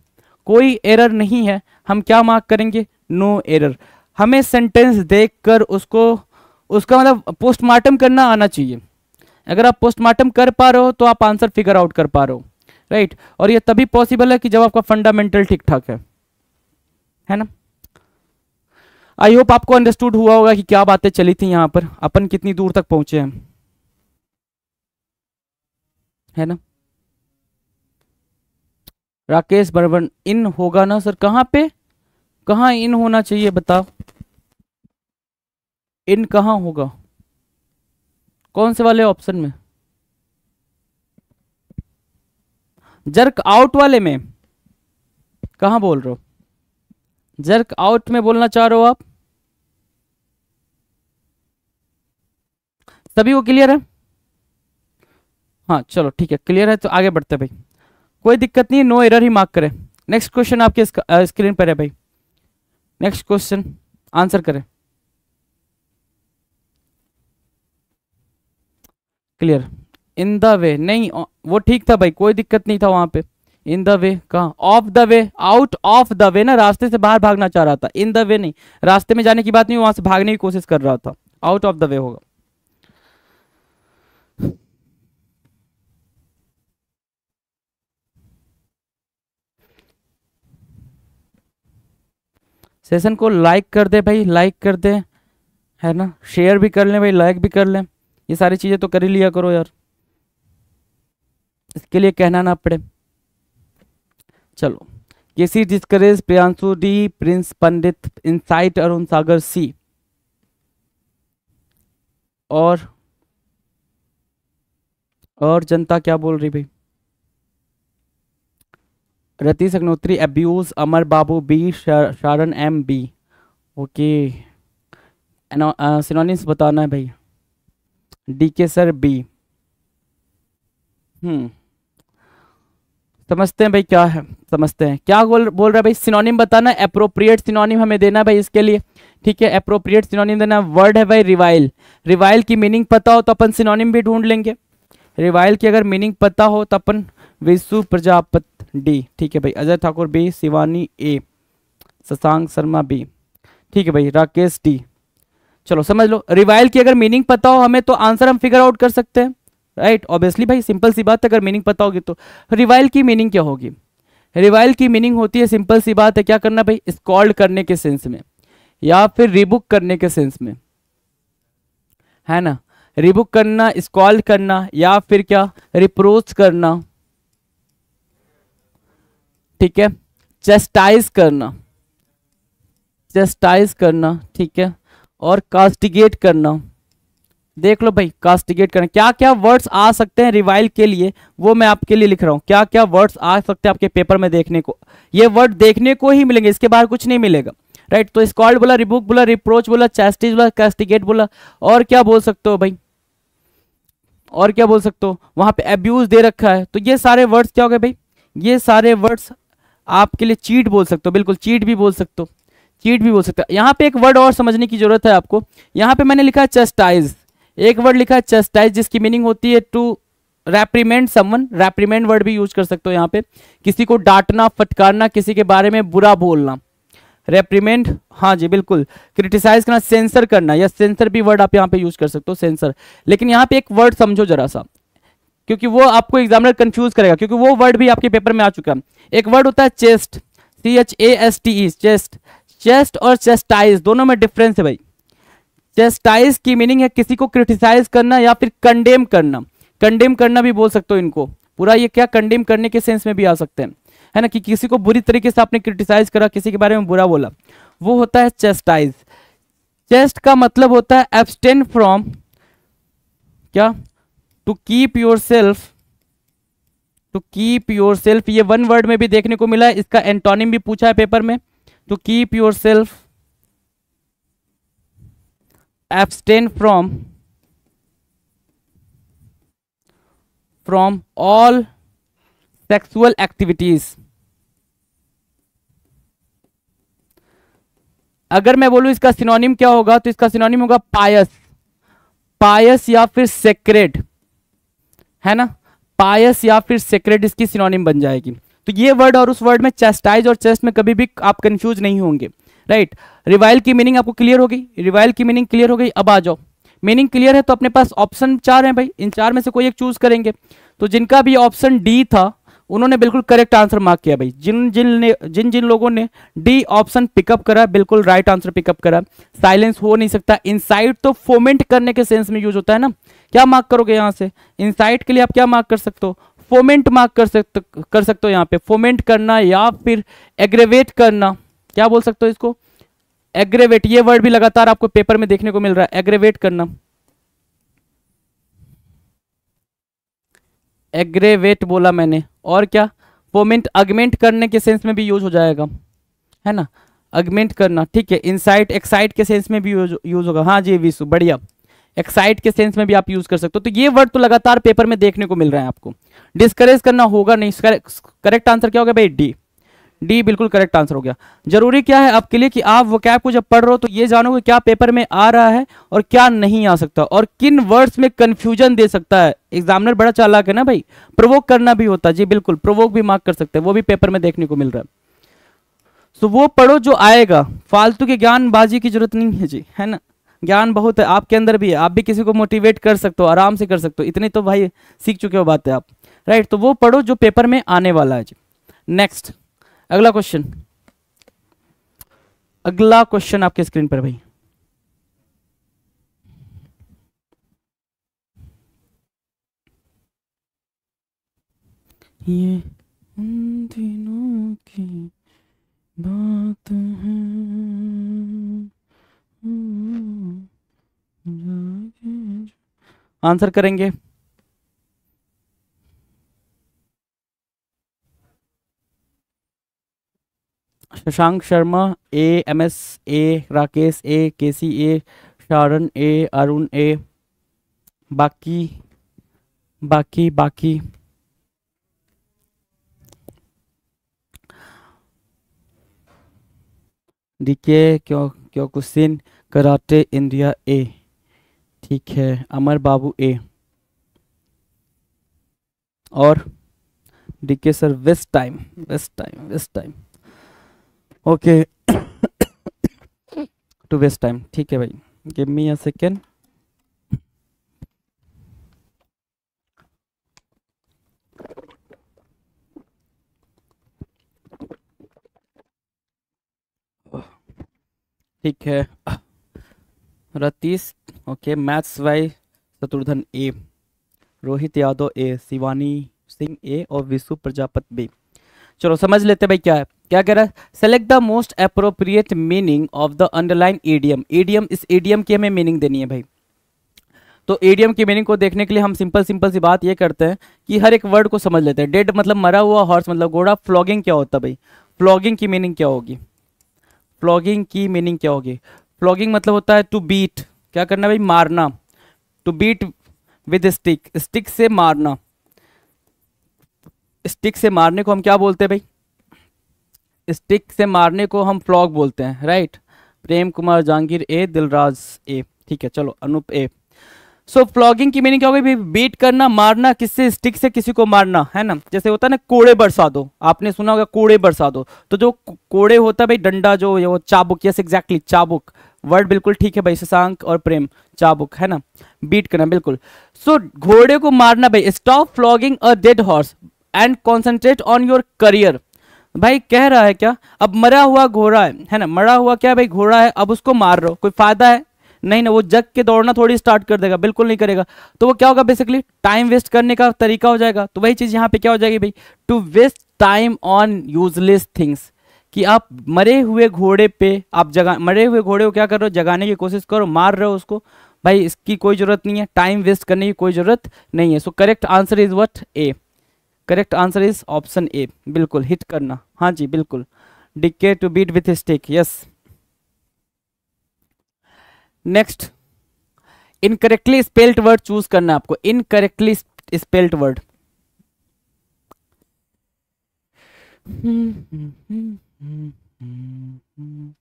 कोई एरर नहीं है हम क्या मार्क करेंगे नो no एरर हमें सेंटेंस देखकर उसको उसका मतलब पोस्टमार्टम करना आना चाहिए अगर आप पोस्टमार्टम कर पा रहे हो तो आप आंसर फिगर आउट कर पा रहे हो राइट और यह तभी पॉसिबल है कि जब आपका फंडामेंटल ठीक ठाक है है ना आई होप आपको अंडरस्टूड हुआ होगा कि क्या बातें चली थी यहां पर अपन कितनी दूर तक पहुंचे हैं है ना राकेश बर्वन इन होगा ना सर कहां पे कहा इन होना चाहिए बताओ इन कहा होगा कौन से वाले ऑप्शन में जर्क आउट वाले में कहा बोल रहे हो जर्क आउट में बोलना चाह रहे हो आप सभी को क्लियर है हाँ चलो ठीक है क्लियर है तो आगे बढ़ते भाई कोई दिक्कत नहीं है नो एरर ही मार्क करें नेक्स्ट क्वेश्चन आपके स्क्रीन पर है भाई नेक्स्ट क्वेश्चन आंसर करें क्लियर इन द वे नहीं वो ठीक था भाई कोई दिक्कत नहीं था वहां पे इन द वे कहा of the way out of the way ना रास्ते से बाहर भागना चाह रहा था इन द वे नहीं रास्ते में जाने की बात नहीं वहां से भागने की कोशिश कर रहा था आउट ऑफ द वे होगा सेशन को लाइक कर दे भाई लाइक कर दे है ना शेयर भी कर लें भाई लाइक भी कर लें ये सारी चीज़ें तो कर ही लिया करो यार इसके लिए कहना ना पड़े चलो KC discourage Priyanshu D Prince Pandit साइट अरुण सागर सी और और जनता क्या बोल रही भाई Ratish Agnihotri abuse Amar Babu B Sharan M B okay synonyms बताना है भाई डी के सर बी हम्म समझते हैं भाई क्या है समझते हैं क्या बोल बोल रहा है भाई सिनोनिम बताना अप्रोप्रिएट सिनोनिम हमें देना है भाई इसके लिए ठीक है अप्रोप्रिएट सिनोनिम देना वर्ड है भाई रिवाइल रिवाइल की मीनिंग पता हो तो अपन सिनोनिम भी ढूंढ लेंगे रिवाइल की अगर मीनिंग पता हो तो अपन विशु प्रजापत डी ठीक है भाई Ajay Thakur B Shivani A Shashank Sharma B ठीक है भाई राकेश डी चलो समझ लो रिवाइल की अगर मीनिंग पता हो हमें तो आंसर हम फिगर आउट कर सकते हैं राइट right? ऑब्वियसली भाई सिंपल सी बात है अगर मीनिंग पता होगी तो रिवाइल की मीनिंग क्या होगी रिवाइल की मीनिंग होती है सिंपल सी बात है क्या करना भाई स्कॉल्ड करने के सेंस में या फिर रिबुक करने के सेंस में है ना रिबुक करना स्कॉल्ड करना या फिर क्या रिप्रोच करना ठीक है चेस्टाइज करना चेस्टाइज करना ठीक है और कास्टिगेट करना देख लो भाई कास्टिगेट करना क्या क्या वर्ड्स आ सकते हैं रिवाइल के लिए वो मैं आपके लिए लिख रहा हूँ क्या क्या वर्ड्स आ सकते हैं आपके पेपर में देखने को ये वर्ड देखने को ही मिलेंगे इसके बाहर कुछ नहीं मिलेगा राइट तो स्कॉल्ड बोला रिबुक बोला रिप्रोच बोला चैस्टिज बोला कास्टिगेट बोला और क्या बोल सकते हो भाई और क्या बोल सकते हो वहां पे एब्यूज दे रखा है तो ये सारे वर्ड्स क्या हो गए भाई ये सारे वर्ड्स आपके लिए चीट बोल सकते हो बिल्कुल चीट भी बोल सकते हो चीट भी बोल सकते हो यहाँ पे एक वर्ड और समझने की जरूरत है आपको यहाँ पे मैंने लिखा है चेस्टाइज एक वर्ड लिखा है जिसकी मीनिंग होती है to reprimand someone reprimand word भी यूज कर सकते हो यहाँ पे किसी को डांटना फटकारना किसी के बारे में बुरा बोलना रेप्रीमेंट हाँ जी बिल्कुल क्रिटिसाइज करना सेंसर करना या सेंसर भी वर्ड आप यहाँ पे यूज कर सकते हो सेंसर लेकिन यहाँ पे एक वर्ड समझो जरा सा क्योंकि वो आपको एग्जामिनर कंफ्यूज करेगा क्योंकि वो वर्ड भी आपके पेपर में आ चुका है एक वर्ड होता है chaste C H A S T E chaste chaste और चेस्टाइज दोनों में डिफरेंस है भाई चेस्टाइज की मीनिंग है किसी को क्रिटिसाइज करना या फिर कंडेम करना कंडेम करना भी बोल सकते हो इनको पूरा ये क्या कंडेम करने के सेंस में भी आ सकते हैं है ना कि किसी को बुरी तरीके से आपने क्रिटिसाइज करा किसी के बारे में बुरा बोला वो होता है चेस्टाइज चेस्ट का मतलब होता है एबस्टेन फ्रॉम क्या to keep yourself to keep yourself ये वन वर्ड में भी देखने को मिला है इसका एंटोनिम भी पूछा है पेपर में to keep yourself abstain from from all sexual activities अगर मैं बोलूं इसका सिनोनिम क्या होगा तो इसका सिनोनिम होगा पायस पायस या फिर सेक्रेड है ना पायस या फिर सेक्रेड इसकी सिनोनिम बन जाएगी तो ये वर्ड और उस वर्ड में चेस्टाइज और चेस्ट में कभी भी आप कंफ्यूज नहीं होंगे राइट रिवाइल की मीनिंग आपको क्लियर हो गई रिवाइल की मीनिंग क्लियर हो गई अब आ जाओ मीनिंग क्लियर है तो अपने पास ऑप्शन चार है भाई इन चार में से कोई एक चूज करेंगे तो जिनका भी ऑप्शन डी था उन्होंने बिल्कुल करेक्ट आंसर मार्क किया भाई जिन जिन ने जिन जिन लोगों ने डी ऑप्शन पिकअप करा बिल्कुल राइट आंसर पिकअप करा साइलेंस हो नहीं सकता इनसाइट तो फोमेंट करने के सेंस में यूज होता है ना क्या मार्क करोगे यहाँ से इनसाइट के लिए आप क्या मार्क कर सकते हो फोमेंट मार्क कर सकते कर सकते हो यहाँ पे फोमेंट करना या फिर एग्रेवेट करना क्या बोल सकते हो इसको एग्रेवेट ये वर्ड भी लगातार आपको पेपर में देखने को मिल रहा है एग्रेवेट करना एग्रेवेट बोला मैंने और क्या पोमेंट अगमेंट करने के सेंस में भी यूज हो जाएगा है ना अगमेंट करना ठीक है इनसाइट एक्साइट के सेंस में भी यूज होगा हाँ जी विशु बढ़िया एक्साइट के सेंस में भी आप यूज कर सकते हो तो ये वर्ड तो लगातार पेपर में देखने को मिल रहा है आपको डिस्करेज करना होगा नहीं करेक्ट आंसर क्या होगा भाई डी डी बिल्कुल करेक्ट आंसर हो गया जरूरी क्या है आपके लिए कि आप वो कैप को जब पढ़ रहे हो तो ये जानो कि क्या पेपर में आ रहा है और क्या नहीं आ सकता और किन वर्ड्स में कंफ्यूजन दे सकता है एग्जामिनर बड़ा चालाक है ना भाई प्रोवोक करना भी होता है जी बिल्कुल प्रोवोक भी मार्क कर सकते हैं वो भी पेपर में देखने को मिल रहा है तो वो पढ़ो जो आएगा फालतू के ज्ञानबाजी की जरूरत नहीं है जी है ना ज्ञान बहुत है आपके अंदर भी है आप भी किसी को मोटिवेट कर सकते हो आराम से कर सकते हो इतने तो भाई सीख चुके हो बात है आप राइट तो वो पढ़ो जो पेपर में आने वाला है जी नेक्स्ट अगला क्वेश्चन अगला क्वेश्चन आपके स्क्रीन पर भाई ये उन दिनों की बात है आंसर करेंगे Shashank Sharma A M S A Rakesh A K C ए शारण ए अरुण ए बाकी बाकी बाकी डीके क्यों क्यों कुसिन कराटे इंडिया ए ठीक है अमर बाबू ए और DK sir waste time waste time waste time okay to waste time ठीक है भाई गिव मी अ सेकेंड ठीक है Ratish okay maths Y Shatrughan A Rohit Yadav A Shivani Singh A और विशु प्रजापत बी चलो समझ लेते भाई क्या है क्या कह रहा है select the most appropriate meaning of the underline idiom idiom इस एडियम की हमें मीनिंग देनी है भाई तो एडियम की मीनिंग को देखने के लिए हम सिंपल सिंपल सी बात ये करते हैं कि हर एक वर्ड को समझ लेते हैं डेड मतलब मरा हुआ हॉर्स मतलब घोड़ा फ्लॉगिंग क्या होता है भाई फ्लॉगिंग की मीनिंग क्या होगी फ्लॉगिंग की मीनिंग क्या होगी फ्लॉगिंग मतलब होता है टू बीट क्या करना भाई मारना to beat with stick stick से मारना स्टिक से मारने को हम क्या बोलते हैं भाई स्टिक से मारने को हम फ्लॉग बोलते हैं right Prem Kumar Jahangir A Dilraj A ठीक है चलो अनुप ए सो फ्लॉगिंग की मीनिंग क्या होगी बीट करना मारना किससे स्टिक से किसी को मारना है ना जैसे होता है ना कोड़े बरसा दो आपने सुना होगा कोड़े बरसा दो तो जो कोड़े होता है भाई डंडा जो ये वो चाबुक यस एग्जैक्टली चाबुक वर्ड बिल्कुल ठीक है भाई शशांक और प्रेम चाबुक है ना बीट करना बिल्कुल सो so, घोड़े को मारना भाई stop flogging a dead horse and concentrate on your career भाई कह रहा है क्या अब मरा हुआ घोड़ा है है ना मरा हुआ क्या भाई घोड़ा है अब उसको मार रहा हो कोई फायदा है नहीं ना वो जग के दौड़ना थोड़ी स्टार्ट कर देगा बिल्कुल नहीं करेगा तो वो क्या होगा बेसिकली टाइम वेस्ट करने का तरीका हो जाएगा तो वही चीज यहाँ पे क्या हो जाएगी भाई to waste time on useless things कि आप मरे हुए घोड़े पे आप जगा मरे हुए घोड़े को क्या कर रहे हो जगाने की कोशिश करो मार रहे हो उसको भाई इसकी कोई ज़रूरत नहीं है टाइम वेस्ट करने की कोई ज़रूरत नहीं है so correct answer is what A correct answer is option A बिल्कुल हिट करना हाँ जी बिल्कुल DK to beat with stick yes next incorrectly spelled word choose करना आपको incorrectly spelled word hmm hmm hmm hmm hmm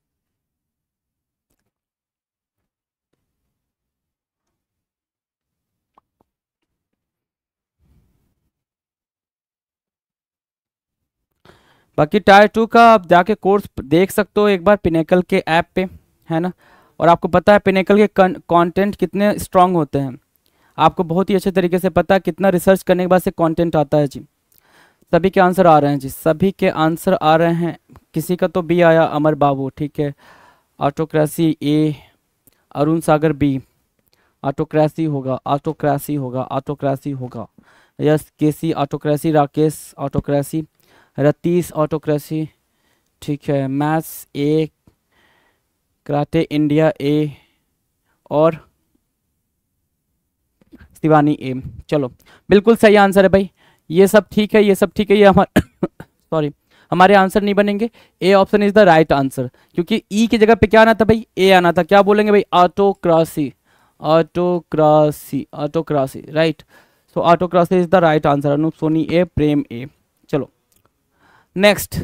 बाकी टायर टू का आप जाके कोर्स देख सकते हो एक बार पिनेकल के ऐप पे है ना और आपको पता है पिनेकल के कंटेंट कितने स्ट्रांग होते हैं आपको बहुत ही अच्छे तरीके से पता है कितना रिसर्च करने के बाद से कंटेंट आता है जी सभी के आंसर आ रहे हैं जी सभी के आंसर आ रहे हैं किसी का तो बी आया अमर बाबू ठीक है autocracy A Arun Sagar B autocracy होगा ऑटोक्रेसी होगा ऑटोक्रेसी होगा yes KC autocracy Rakesh autocracy Ratish autocracy ठीक है maths A karate India A और शिवानी ए चलो बिल्कुल सही आंसर है भाई ये सब ठीक है ये सब ठीक है ये हमारे सॉरी हमारे आंसर नहीं बनेंगे A option is the right answer क्योंकि ई e की जगह पे क्या आना था भाई ए आना था क्या बोलेंगे भाई autocracy autocracy autocracy right so autocracy is the right answer Anup Soni A Prem A चलो नेक्स्ट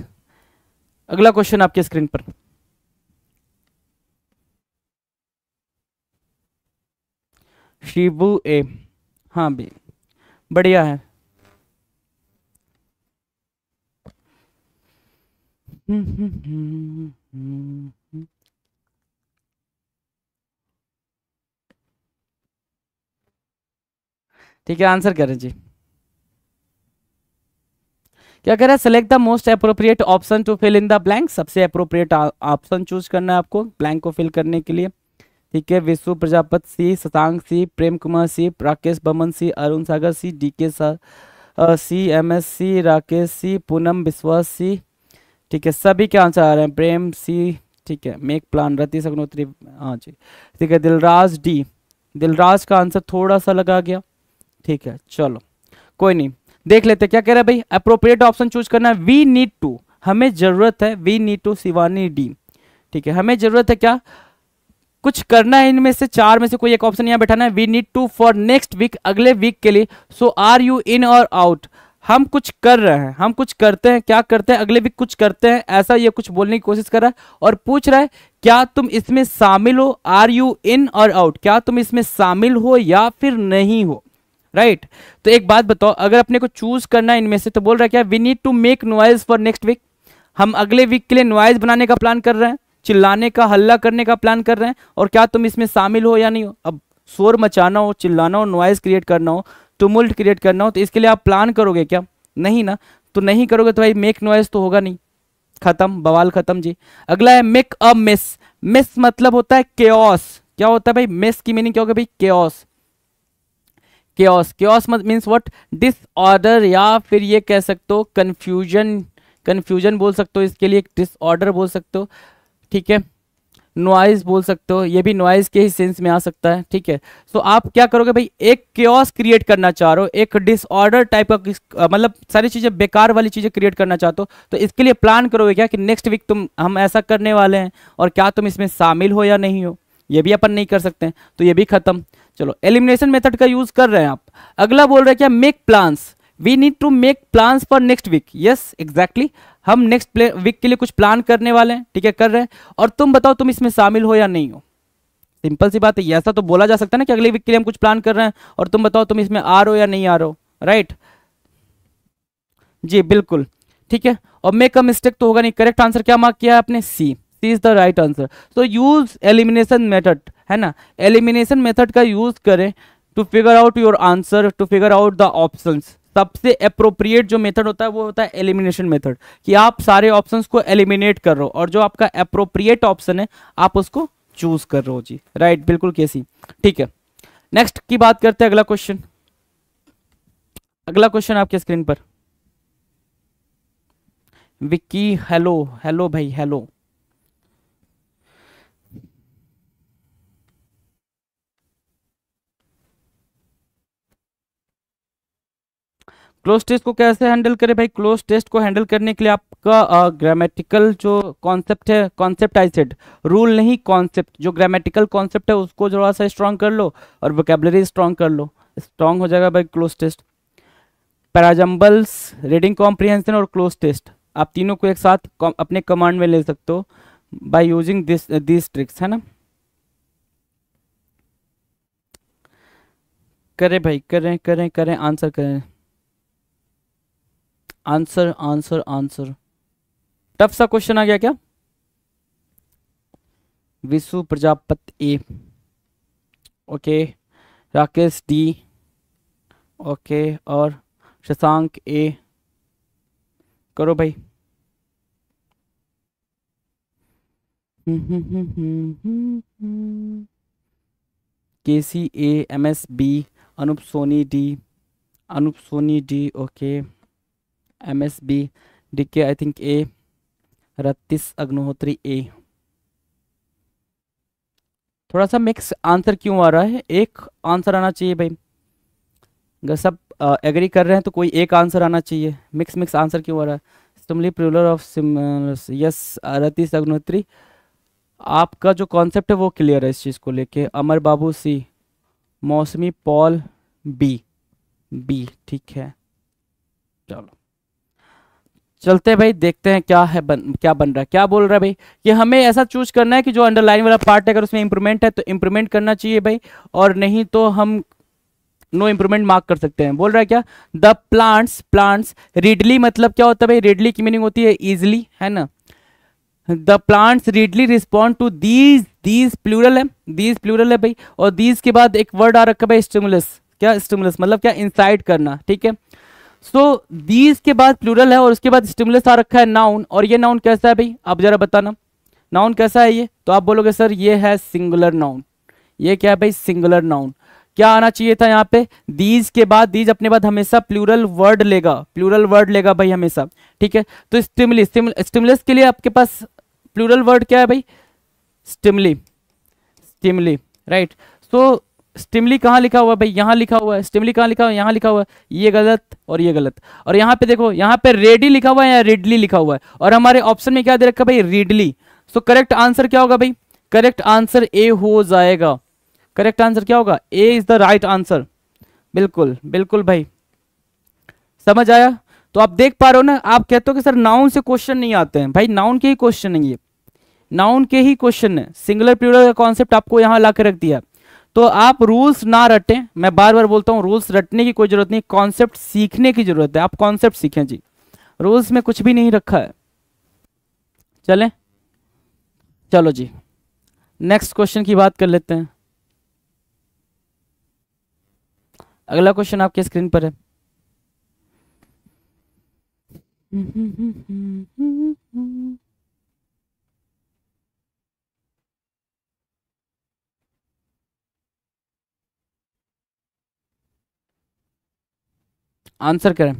अगला क्वेश्चन आपके स्क्रीन पर शिबू ए हाँ भी बढ़िया है ठीक है आंसर करें जी क्या कह रहा है select the most appropriate option to fill in the blank सबसे अप्रोप्रिएट ऑप्शन चूज करना है आपको ब्लैंक को फिल करने के लिए ठीक है विश्व प्रजापत सी शतांग सी प्रेम कुमार सी राकेश बमन सी Arun Sagar C D K C M S C Rakesh C Poonam Vishwas C ठीक है सभी के आंसर आ रहे हैं प्रेम सी ठीक है मेक प्लान रति सग्नोत्री हाँ जी ठीक है दिलराज डी दिलराज का आंसर थोड़ा सा लगा गया ठीक है चलो कोई नहीं देख लेते क्या कह रहे हैं भाई अप्रोप्रिएट ऑप्शन चूज करना है वी नीड टू हमें जरूरत है we need to Shivani D ठीक है हमें जरूरत है क्या कुछ करना है इनमें से चार में से कोई एक ऑप्शन यहाँ बैठाना है we need to for next week अगले वीक के लिए सो आर यू इन और आउट हम कुछ कर रहे हैं हम कुछ करते हैं क्या करते हैं अगले वीक कुछ करते हैं ऐसा ये कुछ बोलने की कोशिश कर रहा है और पूछ रहा है क्या तुम इसमें शामिल हो आर यू इन और आउट क्या तुम इसमें शामिल हो या फिर नहीं हो राइट right? तो एक बात बताओ अगर अपने को चूज करना है इनमें से तो बोल रहा है क्या we need to make noise for next week हम अगले वीक के लिए नॉइज बनाने का प्लान कर रहे हैं चिल्लाने का हल्ला करने का प्लान कर रहे हैं और क्या तुम इसमें शामिल हो या नहीं हो अब शोर मचाना हो चिल्लाना हो नॉइज क्रिएट करना हो टुमुल्ट क्रिएट करना हो तो इसके लिए आप प्लान करोगे क्या नहीं ना तो नहीं करोगे तो भाई मेक नॉइज तो होगा नहीं खत्म बवाल खत्म जी अगला है मेक अ मिस मिस मतलब होता है केओस क्या होता है भाई मिस की मीनिंग क्या होगा भाई chaos chaos chaos means what disorder या फिर ये कह सकते हो कन्फ्यूजन कन्फ्यूजन बोल सकते हो इसके लिए डिसऑर्डर बोल सकते हो ठीक है नॉइज बोल सकते हो ये भी नॉइज के ही सेंस में आ सकता है ठीक है सो so, आप क्या करोगे भाई एक क्योस क्रिएट करना चाह रहे हो एक डिसऑर्डर टाइप का मतलब सारी चीज़ें बेकार वाली चीज़ें क्रिएट करना चाहते हो तो इसके लिए प्लान करोगे क्या कि नेक्स्ट वीक तुम हम ऐसा करने वाले हैं और क्या तुम इसमें शामिल हो या नहीं हो ये भी अपन नहीं कर सकते तो ये भी खत्म चलो एलिमिनेशन मेथड का यूज कर रहे हैं आप अगला बोल रहे हैं क्या make plans we need to make plans for next week yes exactly हम नेक्स्ट वीक के लिए कुछ प्लान करने वाले हैं ठीक है कर रहे हैं और तुम बताओ तुम इसमें शामिल हो या नहीं हो सिंपल सी बात है ऐसा तो बोला जा सकता है ना कि अगले वीक के लिए हम कुछ प्लान कर रहे हैं और तुम बताओ तुम इसमें आ रहे हो या नहीं आ रहे हो राइट जी बिल्कुल ठीक है और मेक अ मिस्टेक तो होगा नहीं करेक्ट आंसर क्या मार्क किया है आपने C C is the right answer so use elimination method है ना एलिमिनेशन मेथड का यूज करें to figure out your answer to figure out the option सबसे अप्रोप्रिएट जो मेथड होता है वो होता है एलिमिनेशन मेथड कि आप सारे ऑप्शन को एलिमिनेट कर रहे हो और जो आपका अप्रोप्रिएट ऑप्शन है आप उसको चूज कर रहे हो जी राइट right, बिल्कुल कैसी ठीक है नेक्स्ट की बात करते हैं अगला क्वेश्चन अगला क्वेश्चन आपके स्क्रीन पर विक्की हेलो हेलो भाई हेलो क्लोज टेस्ट को कैसे हैंडल करें भाई क्लोज टेस्ट को हैंडल करने के लिए आपका ग्रामेटिकल जो कॉन्सेप्ट है कॉन्सेप्ट आई सेट रूल नहीं कॉन्सेप्ट जो ग्रामेटिकल कॉन्सेप्ट है उसको थोड़ा सा स्ट्रांग कर लो और वोकेबलरी स्ट्रांग कर लो स्ट्रांग हो जाएगा भाई cloze test parajumbles reading comprehension और क्लोज टेस्ट आप तीनों को एक साथ अपने कमांड में ले सकते हो by using this this tricks है ना करें भाई करें करें करें आंसर करें आंसर आंसर आंसर टफ सा क्वेश्चन आ गया क्या Vishu Prajapati A okay Rakesh D okay और शशांक ए करो भाई K C A M S B Anup Soni D Anup Soni D okay M S B D K I think ए रत्तीस अग्निहोत्री ए थोड़ा सा मिक्स आंसर क्यों आ रहा है एक आंसर आना चाहिए भाई अगर सब एग्री कर रहे हैं तो कोई एक आंसर आना चाहिए मिक्स मिक्स आंसर क्यों आ रहा है सिमली प्रूलर ऑफ यस रतीस अग्नोत्री आपका जो कॉन्सेप्ट है वो क्लियर है इस चीज़ को लेके अमर बाबू सी मौसमी पॉल बी बी ठीक है चलो चलते हैं भाई देखते हैं क्या है बन क्या बन रहा है क्या बोल रहा है भाई कि हमें ऐसा चूज करना है कि जो अंडरलाइन वाला पार्ट है अगर उसमें इंप्रूवमेंट है तो इंप्रूवमेंट करना चाहिए भाई और नहीं तो हम नो इंप्रूवमेंट मार्क कर सकते हैं बोल रहा है क्या द प्लांट्स प्लांट्स रीडली मतलब क्या होता है भाई रीडली की मीनिंग होती है इजिली है ना the plants readily respond to these these plural है दीज प्लूरल है भाई और दीज के बाद एक वर्ड आ रखा भाई स्टिमुलस क्या स्टिमुलस मतलब क्या इंसाइट करना ठीक है सो दीज के बाद प्लूरल है और उसके बाद स्टिमुलस आ रखा है नाउन और ये नाउन कैसा है भाई आप जरा बताना नाउन कैसा है ये तो आप बोलोगे सर ये है सिंगुलर नाउन ये क्या है भाई सिंगुलर नाउन क्या आना चाहिए था यहाँ पे दीज के बाद दीज अपने बाद हमेशा प्लूरल वर्ड लेगा प्लूरल वर्ड लेगा भाई हमेशा ठीक है तो स्टिमुलस स्टिमुलस के लिए आपके पास प्लूरल वर्ड क्या है भाई स्टिमली स्टिमली राइट सो स्टिमली कहाँ लिखा हुआ है भाई यहाँ लिखा हुआ है स्टिमली कहाँ लिखा हुआ है यहाँ लिखा हुआ है ये गलत और ये गलत और यहाँ पे देखो यहाँ पे रेडी लिखा हुआ है या रिडली लिखा हुआ है और हमारे ऑप्शन में क्या दे रखा है भाई रिडली सो करेक्ट आंसर क्या होगा भाई करेक्ट आंसर ए हो जाएगा करेक्ट आंसर क्या होगा A is the right answer बिल्कुल बिल्कुल भाई समझ आया तो आप देख पा रहे हो ना आप कहते हो कि सर नाउन से क्वेश्चन नहीं आते हैं भाई नाउन के ही क्वेश्चन नहीं है नाउन के ही क्वेश्चन है सिंगुलर प्लूरल का कॉन्सेप्ट आपको यहाँ ला के रख दिया है तो आप रूल्स ना रटें मैं बार बार बोलता हूँ रूल्स रटने की कोई ज़रूरत नहीं कॉन्सेप्ट सीखने की ज़रूरत है आप कॉन्सेप्ट सीखें जी रूल्स में कुछ भी नहीं रखा है चलें चलो जी नेक्स्ट क्वेश्चन की बात कर लेते हैं अगला क्वेश्चन आपके स्क्रीन पर है आंसर करें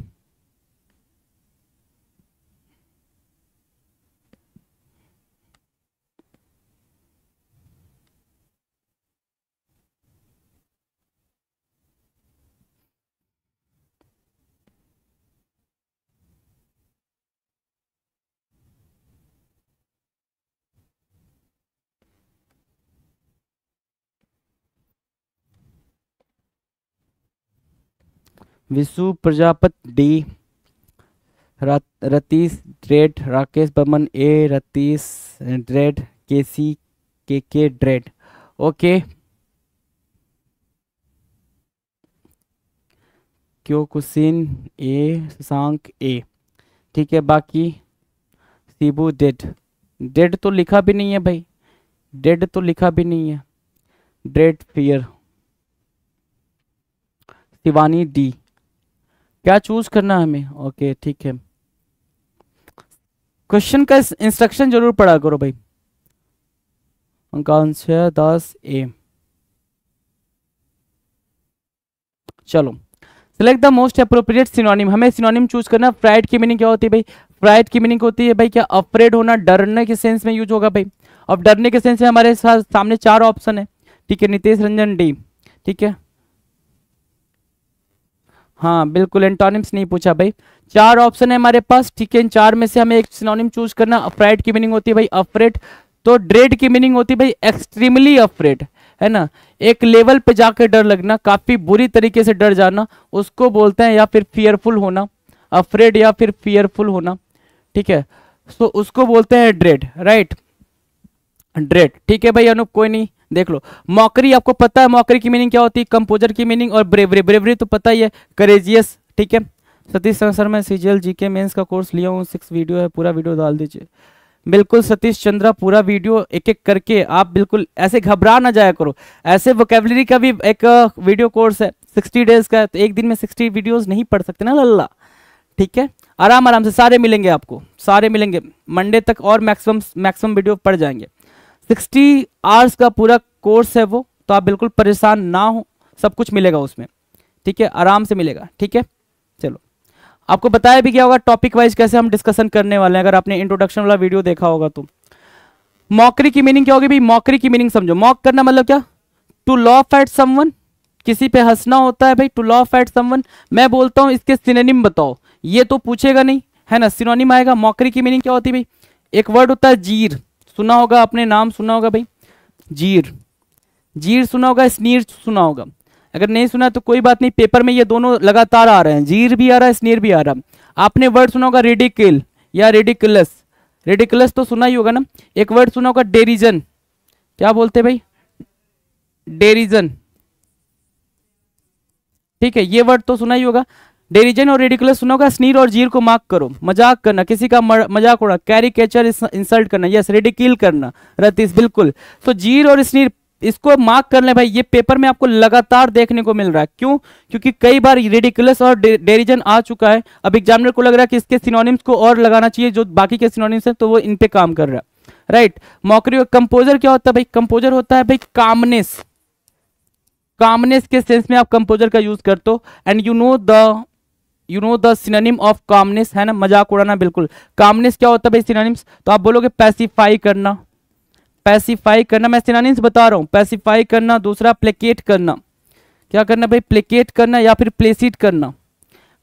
Vishu Prajapat D Ratish dread Rakesh Barman A Ratish dread K C के के ड्रेड ओके कुसिन ए शांक ए ठीक है बाकी सीबू डेड डेड तो लिखा भी नहीं है भाई डेड तो लिखा भी नहीं है डेड फियर शिवानी डी क्या चूज करना हमें ओके ठीक है क्वेश्चन का इंस्ट्रक्शन जरूर पढ़ा करो भाई दस ए चलो select the most appropriate synonym हमें सिनोनिम चूज करना फ्राइड की मीनिंग क्या होती है भाई फ्राइड की मीनिंग होती है भाई क्या अप्रेड होना डरने के सेंस में यूज होगा भाई अब डरने के सेंस में हमारे साथ सामने चार ऑप्शन है ठीक है नितेश रंजन डी ठीक है हाँ बिल्कुल एंटोनिम्स नहीं पूछा भाई चार ऑप्शन है हमारे पास ठीक है इन चार में से हमें एक सिनोनिम चूज करना अफ्रेड की मीनिंग होती है भाई अफ्रेड तो ड्रेड की मीनिंग होती है भाई एक्सट्रीमली अफ्रेड है ना एक लेवल पे जाकर डर लगना काफी बुरी तरीके से डर जाना उसको बोलते हैं या फिर फियरफुल होना अफ्रेड या फिर फियरफुल होना ठीक है सो तो उसको बोलते हैं ड्रेड राइट हंड्रेड ठीक है भाई अनुप कोई नहीं देख लो मौकरी आपको पता है मौकरी की मीनिंग क्या होती है कंपोजर की मीनिंग और ब्रेवरी ब्रेवरी तो पता ही है करेजियस ठीक है सतीश सर मैं सीजीएल जीके मेंस का कोर्स लिया हूँ सिक्स वीडियो है पूरा वीडियो डाल दीजिए बिल्कुल सतीश चंद्रा पूरा वीडियो एक एक करके आप बिल्कुल ऐसे घबरा ना जाया करो ऐसे वोकेबलरी का भी एक वीडियो uh, कोर्स है सिक्सटी डेज का है तो एक दिन में सिक्सटी वीडियोज नहीं पढ़ सकते ना लल्ला ठीक है आराम आराम से सारे मिलेंगे आपको सारे मिलेंगे मंडे तक और मैक्सिमम मैक्सिमम वीडियो पढ़ जाएंगे सिक्सटी आवर्स का पूरा कोर्स है वो तो आप बिल्कुल परेशान ना हो सब कुछ मिलेगा उसमें ठीक है आराम से मिलेगा ठीक है चलो आपको बताया भी क्या होगा टॉपिक वाइज कैसे हम डिस्कशन करने वाले हैं अगर आपने इंट्रोडक्शन वाला वीडियो देखा होगा तो मौकरी की मीनिंग क्या होगी भाई मौकरी की मीनिंग समझो मॉक करना मतलब क्या टू लॉफ एट समवन किसी पे हंसना होता है भाई टू लॉफ एट समवन मैं बोलता हूँ इसके सिनेनिम बताओ ये तो पूछेगा नहीं है ना सिनोनिम आएगा मौकरी की मीनिंग क्या होती है भाई एक वर्ड होता है जीर सुना होगा आपने नाम सुना होगा भाई जीर जीर सुना होगा स्नीर सुना होगा अगर नहीं सुना तो कोई बात नहीं पेपर में ये दोनों लगातार आ रहे हैं जीर भी आ रहा है स्नीर भी आ रहा है आपने वर्ड सुना होगा रेडिकल या रेडिकलस रेडिकलस तो सुना ही होगा ना एक वर्ड सुना होगा डेरिजन क्या बोलते भाई डेरिजन ठीक है ये वर्ड तो सुना ही होगा डेरिजन और रेडिकुलस सुना होगा स्नीर और जीर को मार्क करो मजाक करना किसी का मजाक उड़ा कैरी कैचर इंसल्ट करना यस रेडिकिल करना रतीस बिल्कुल तो जीर और स्नीर इसको मार्क कर ले भाई ये पेपर में आपको लगातार देखने को मिल रहा है क्यों क्योंकि कई बार रेडिकुलस और डेरिजन आ चुका है अब एग्जामिनर को लग रहा है कि इसके सिनोनिम्स को और लगाना चाहिए जो बाकी के सिनोनिम्स हैं तो वो इन पे काम कर रहा है राइट मॉकरी कंपोजर क्या होता है भाई कंपोजर होता है भाई कामनेस कामनेस के सेंस में आप कंपोजर का यूज करते हो and you know the you know the of commonness है ना मजाक उड़ाना बिल्कुल कामनेस क्या होता है भाई सिनोनिम्स तो आप बोलोगे पैसिफाई करना पैसिफाई करना मैं सिनानिम्स बता रहा हूँ पैसिफाई करना दूसरा प्लेकेट करना क्या करना भाई प्लेकेट करना या फिर प्लेसिट करना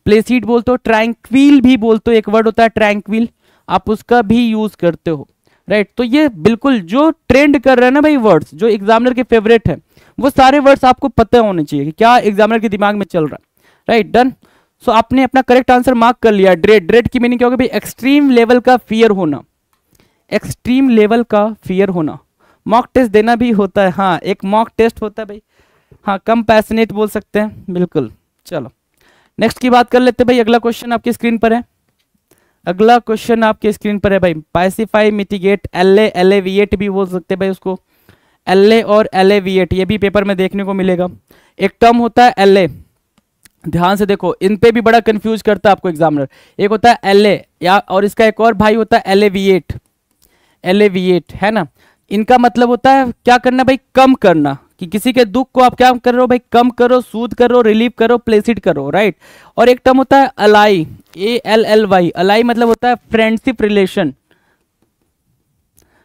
प्लेसिट बोलते हो ट्रैंक्विल भी बोलते हो एक वर्ड होता है ट्रैंक्विल आप उसका भी यूज़ करते हो राइट right, तो ये बिल्कुल जो ट्रेंड कर रहे हैं ना भाई वर्ड्स जो एग्जामिनर के फेवरेट हैं वो सारे वर्ड्स आपको पता होने चाहिए कि क्या एग्जामिनर के दिमाग में चल रहा है राइट डन सो so, आपने अपना करेक्ट आंसर मार्क कर लिया ड्रेड ड्रेड की मीनिंग क्या होगा भाई एक्सट्रीम लेवल का फियर होना एक्सट्रीम लेवल का फियर होना मॉक टेस्ट देना भी होता है हाँ एक मॉक टेस्ट होता है भाई हाँ कम पैसनेट बोल सकते हैं बिल्कुल चलो नेक्स्ट की बात कर लेते भाई अगला क्वेश्चन आपकी स्क्रीन पर है अगला क्वेश्चन आपके स्क्रीन पर है भाई pacify mitigate L A L एट भी बोल सकते हैं भाई उसको एल ए और एल ए वी एट ये भी पेपर में देखने को मिलेगा एक टर्म होता है एल ए ध्यान से देखो इन पे भी बड़ा कंफ्यूज करता है आपको एग्जामिनर एक होता है एल या और इसका एक और भाई होता है एल ए है ना इनका मतलब होता है क्या करना भाई कम करना कि किसी के दुख को आप क्या कर रहे हो भाई कम करो सूद करो रिलीव करो प्लेसिड करो राइट और एक टर्म होता है ally A L L Y ally मतलब होता है friendship relation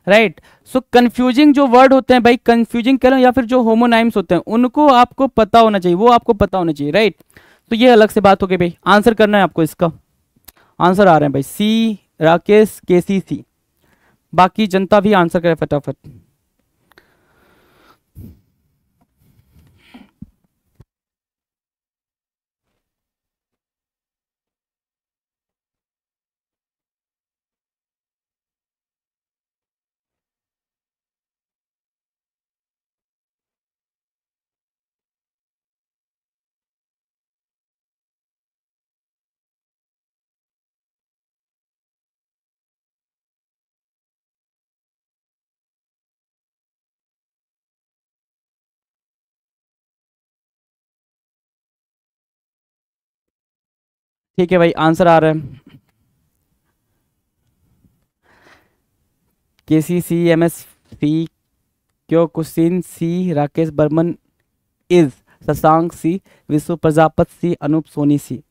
right so confusing जो वर्ड होते हैं भाई कंफ्यूजिंग कह लो या फिर जो होमोनाइम्स होते हैं उनको आपको पता होना चाहिए वो आपको पता होना चाहिए राइट right? तो ये अलग से बात हो गई भाई आंसर करना है आपको इसका आंसर आ रहे हैं भाई सी राकेश के सी सी बाकी जनता भी आंसर करे फटाफट ठीक है भाई आंसर आ रहा है के सी सी एम एस सी क्यों cousin C Rakesh Barman is Shashank C Vishwa Prajapat सी अनूप सोनी सी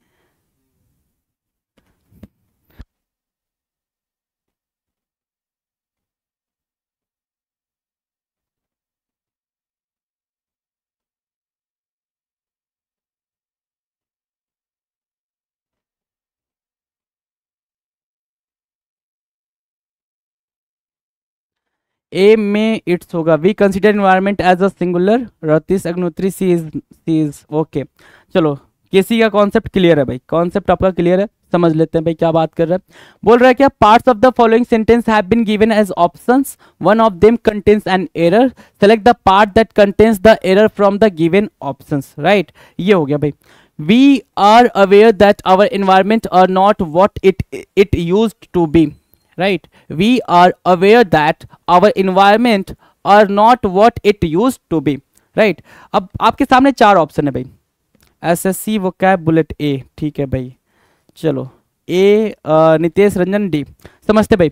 ए में इट्स होगा we consider environment as a singular Ratish Agnihotri C is C is okay चलो केसी का कॉन्सेप्ट क्लियर है भाई कॉन्सेप्ट आपका क्लियर है समझ लेते हैं भाई क्या बात कर रहा है बोल रहा है क्या parts of the following sentence have been given as options one of them contains an error select the part that contains the error from the given options right ये हो गया भाई we are aware that our environment are not what it it use to be right we are aware that our environment are not what it used to be right अब आपके सामने चार option है भाई एस एस सी वो क्या है bullet ए ठीक है भाई चलो ए नितेश रंजन डी समझते भाई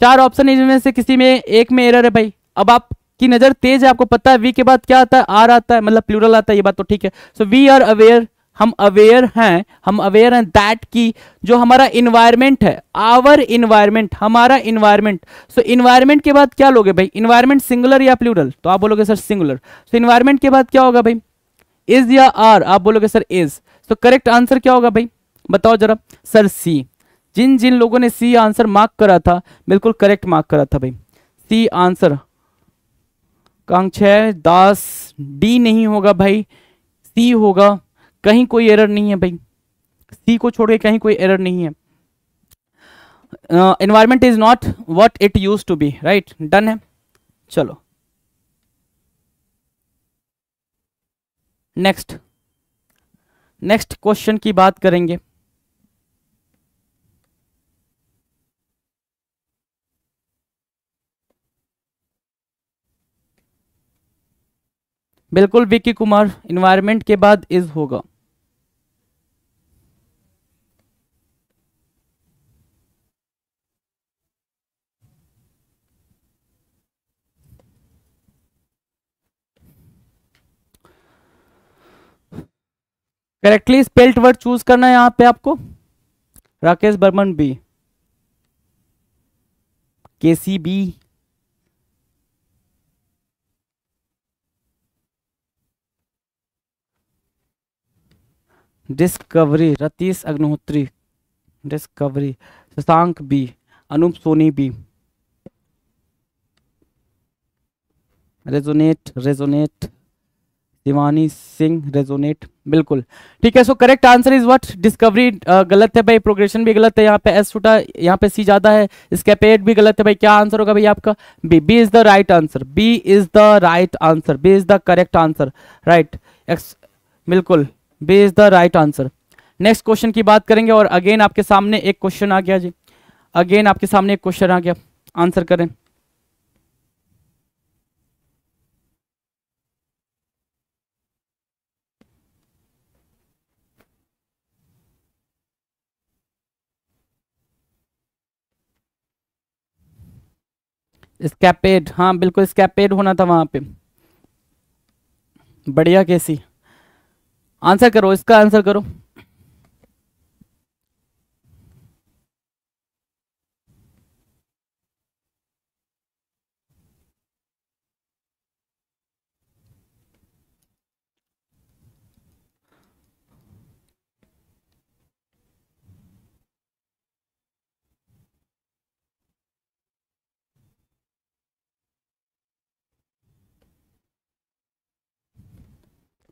चार ऑप्शन इनमें से किसी में एक में एरर है भाई अब आप की नज़र तेज है आपको पता है वी के बाद क्या आता है आर आता है मतलब प्लूरल आता है ये बात तो ठीक है सो वी आर अवेयर हम अवेयर हैं हम अवेयर हैं दैट कि जो हमारा इन्वायरमेंट है आवर इन्वायरमेंट हमारा इन्वायरमेंट सो इन्वायरमेंट के बाद क्या लोगे भाई इन्वायरमेंट सिंगुलर या प्लूरल तो आप बोलोगे सर सिंगुलर सो इन्वायरमेंट के बाद क्या होगा भाई इज या आर आप बोलोगे sir is so correct answer क्या होगा भाई बताओ जरा सर सी जिन जिन लोगों ने सी आंसर मार्क करा था बिल्कुल करेक्ट मार्क करा था भाई सी आंसर कांक्ष दास डी नहीं होगा भाई सी होगा कहीं कोई एरर नहीं है भाई सी को छोड़ के कहीं कोई एरर नहीं है environment is not what it use to be right done है चलो नेक्स्ट नेक्स्ट क्वेश्चन की बात करेंगे बिल्कुल विक्की कुमार इन्वायरमेंट के बाद इज होगा करेक्टली स्पेल्ट वर्ड चूज करना है यहां पे आपको Rakesh Barman B K C B discovery Ratish Agnihotri discovery Shashank B Anup Soni B resonate resonate Shivani Singh resonate बिल्कुल ठीक है so correct answer is what discovery गलत है भाई प्रोग्रेशन भी गलत है यहाँ पे एस छोटा यहाँ पे सी ज्यादा है स्केपेट भी गलत है भाई क्या आंसर होगा भाई आपका B B is the right answer B is the right answer B is the correct answer right X बिल्कुल B is the right answer next question की बात करेंगे और अगेन आपके सामने एक क्वेश्चन आ गया जी अगेन आपके सामने एक क्वेश्चन आ गया आंसर करें स्कैपेड हाँ बिल्कुल स्कैपेड होना था वहां पे बढ़िया कैसी आंसर करो इसका आंसर करो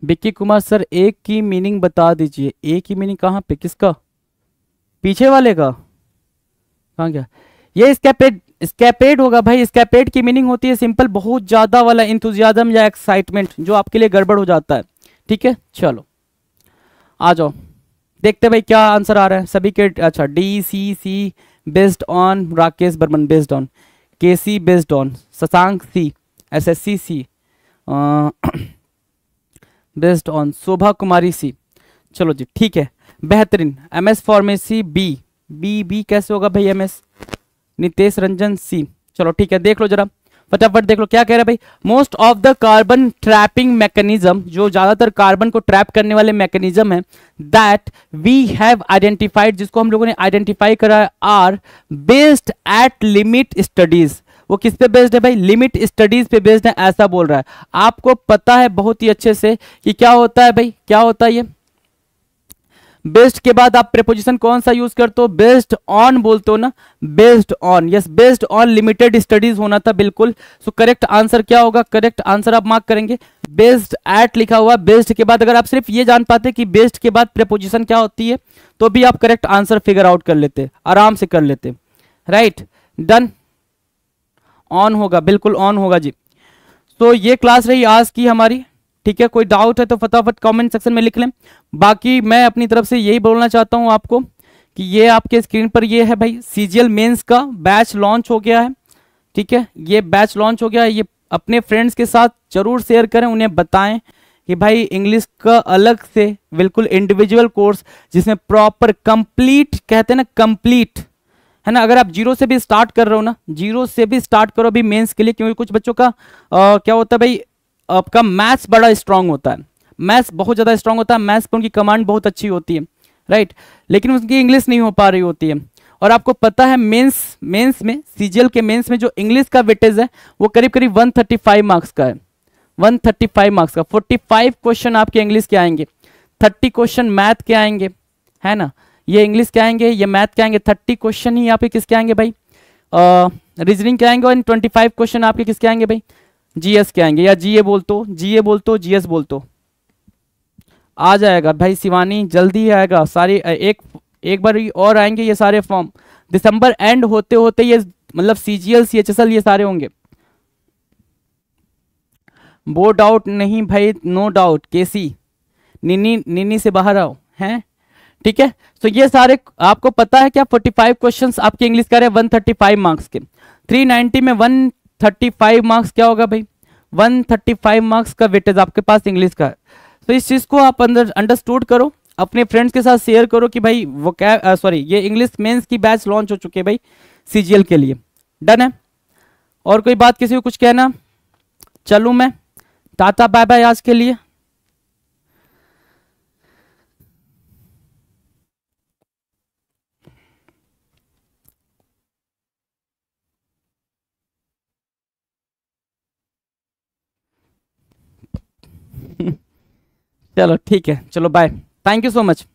विक्की कुमार सर एक की मीनिंग बता दीजिए एक की मीनिंग कहाँ पे किसका पीछे वाले का कहाँ क्या ये स्कैपेड स्कैपेड होगा भाई स्कैपेड की मीनिंग होती है सिंपल बहुत ज़्यादा वाला इंथुजियाजम या एक्साइटमेंट जो आपके लिए गड़बड़ हो जाता है ठीक है चलो आ जाओ देखते भाई क्या आंसर आ रहा है सभी के अच्छा D C C based on Rakesh Barman based on K C based on Shashank C S S C C based on Shobha Kumari C चलो जी ठीक है बेहतरीन M S pharmacy B B B कैसे होगा भाई M S Nitesh Ranjan C चलो ठीक है देख लो जरा फटाफट देख लो क्या कह रहा है भाई most of the carbon trapping mechanism जो ज्यादातर कार्बन को ट्रैप करने वाले मैकेनिज्म है दैट वी हैव आइडेंटिफाइड जिसको हम लोगों ने आइडेंटिफाई करा are based at limit studies वो किस पे बेस्ड है भाई लिमिट स्टडीज पे बेस्ड है ऐसा बोल रहा है आपको पता है बहुत ही अच्छे से कि क्या होता है भाई क्या होता है ये बेस्ड के बाद आप प्रेपोजिशन कौन सा यूज करते हो बेस्ड ऑन बोलते हो ना based on yes based on limited studies होना था बिल्कुल सो करेक्ट आंसर क्या होगा करेक्ट आंसर आप मार्क करेंगे बेस्ड एट लिखा हुआ बेस्ड के बाद अगर आप सिर्फ ये जान पाते कि बेस्ड के बाद प्रेपोजिशन क्या होती है तो भी आप करेक्ट आंसर फिगर आउट कर लेते आराम से कर लेते राइट right? डन ऑन होगा बिल्कुल ऑन होगा जी तो ये क्लास रही आज की हमारी ठीक है कोई डाउट है तो फटाफट कमेंट सेक्शन में लिख लें बाकी मैं अपनी तरफ से यही बोलना चाहता हूँ आपको कि ये आपके स्क्रीन पर ये है भाई सीजीएल मेंस का बैच लॉन्च हो गया है ठीक है ये बैच लॉन्च हो गया है ये अपने फ्रेंड्स के साथ जरूर शेयर करें उन्हें बताएं कि भाई इंग्लिश का अलग से बिल्कुल इंडिविजुअल कोर्स जिसमें प्रॉपर कंप्लीट कहते हैं ना कंप्लीट है ना अगर आप जीरो से भी स्टार्ट कर रहे हो ना जीरो से भी स्टार्ट करो अभी मेंस के लिए क्योंकि कुछ बच्चों का आ, क्या होता है भाई आपका मैथ्स बड़ा स्ट्रांग होता है मैथ्स बहुत ज़्यादा स्ट्रांग होता है मैथ्स पर उनकी कमांड बहुत अच्छी होती है राइट लेकिन उनकी इंग्लिश नहीं हो पा रही होती है और आपको पता है मेंस मेंस में सीजीएल के मेंस में जो इंग्लिश का वेटेज है वो करीब करीब 135 मार्क्स का है 135 मार्क्स का 45 क्वेश्चन आपके इंग्लिश के आएंगे 30 क्वेश्चन मैथ के आएंगे है ना ये इंग्लिश के आएंगे ये मैथ के आएंगे थर्टी क्वेश्चन ही यहाँ पे किसके आएंगे भाई रीजनिंग के आएंगे और ट्वेंटी फाइव क्वेश्चन आपके किसके आएंगे भाई जीएस के आएंगे या जीए बोल तो जीए बोल तो जीएस बोल तो आ जाएगा भाई शिवानी जल्दी ही आएगा सारे एक एक बार और आएंगे ये सारे फॉर्म दिसंबर एंड होते होते ये मतलब C G L C H S L ये सारे होंगे वो डाउट नहीं भाई नो डाउट केसी निनी निनी से बाहर आओ हैं ठीक है तो ये सारे आपको पता है क्या 45 क्वेश्चंस आपके इंग्लिश का रहे 135 मार्क्स के 390 में 135 मार्क्स क्या होगा भाई 135 मार्क्स का वेटेज आपके पास इंग्लिश का है तो इस चीज़ को आप अंदर अंडरस्टूड करो अपने फ्रेंड्स के साथ शेयर करो कि भाई वो क्या सॉरी ये इंग्लिश मेन्स की बैच लॉन्च हो चुके भाई सी के लिए डन है और कोई बात किसी को कुछ कहना चलूँ मैं टाटा बाय बाय आज के लिए चलो ठीक है चलो bye thank you so much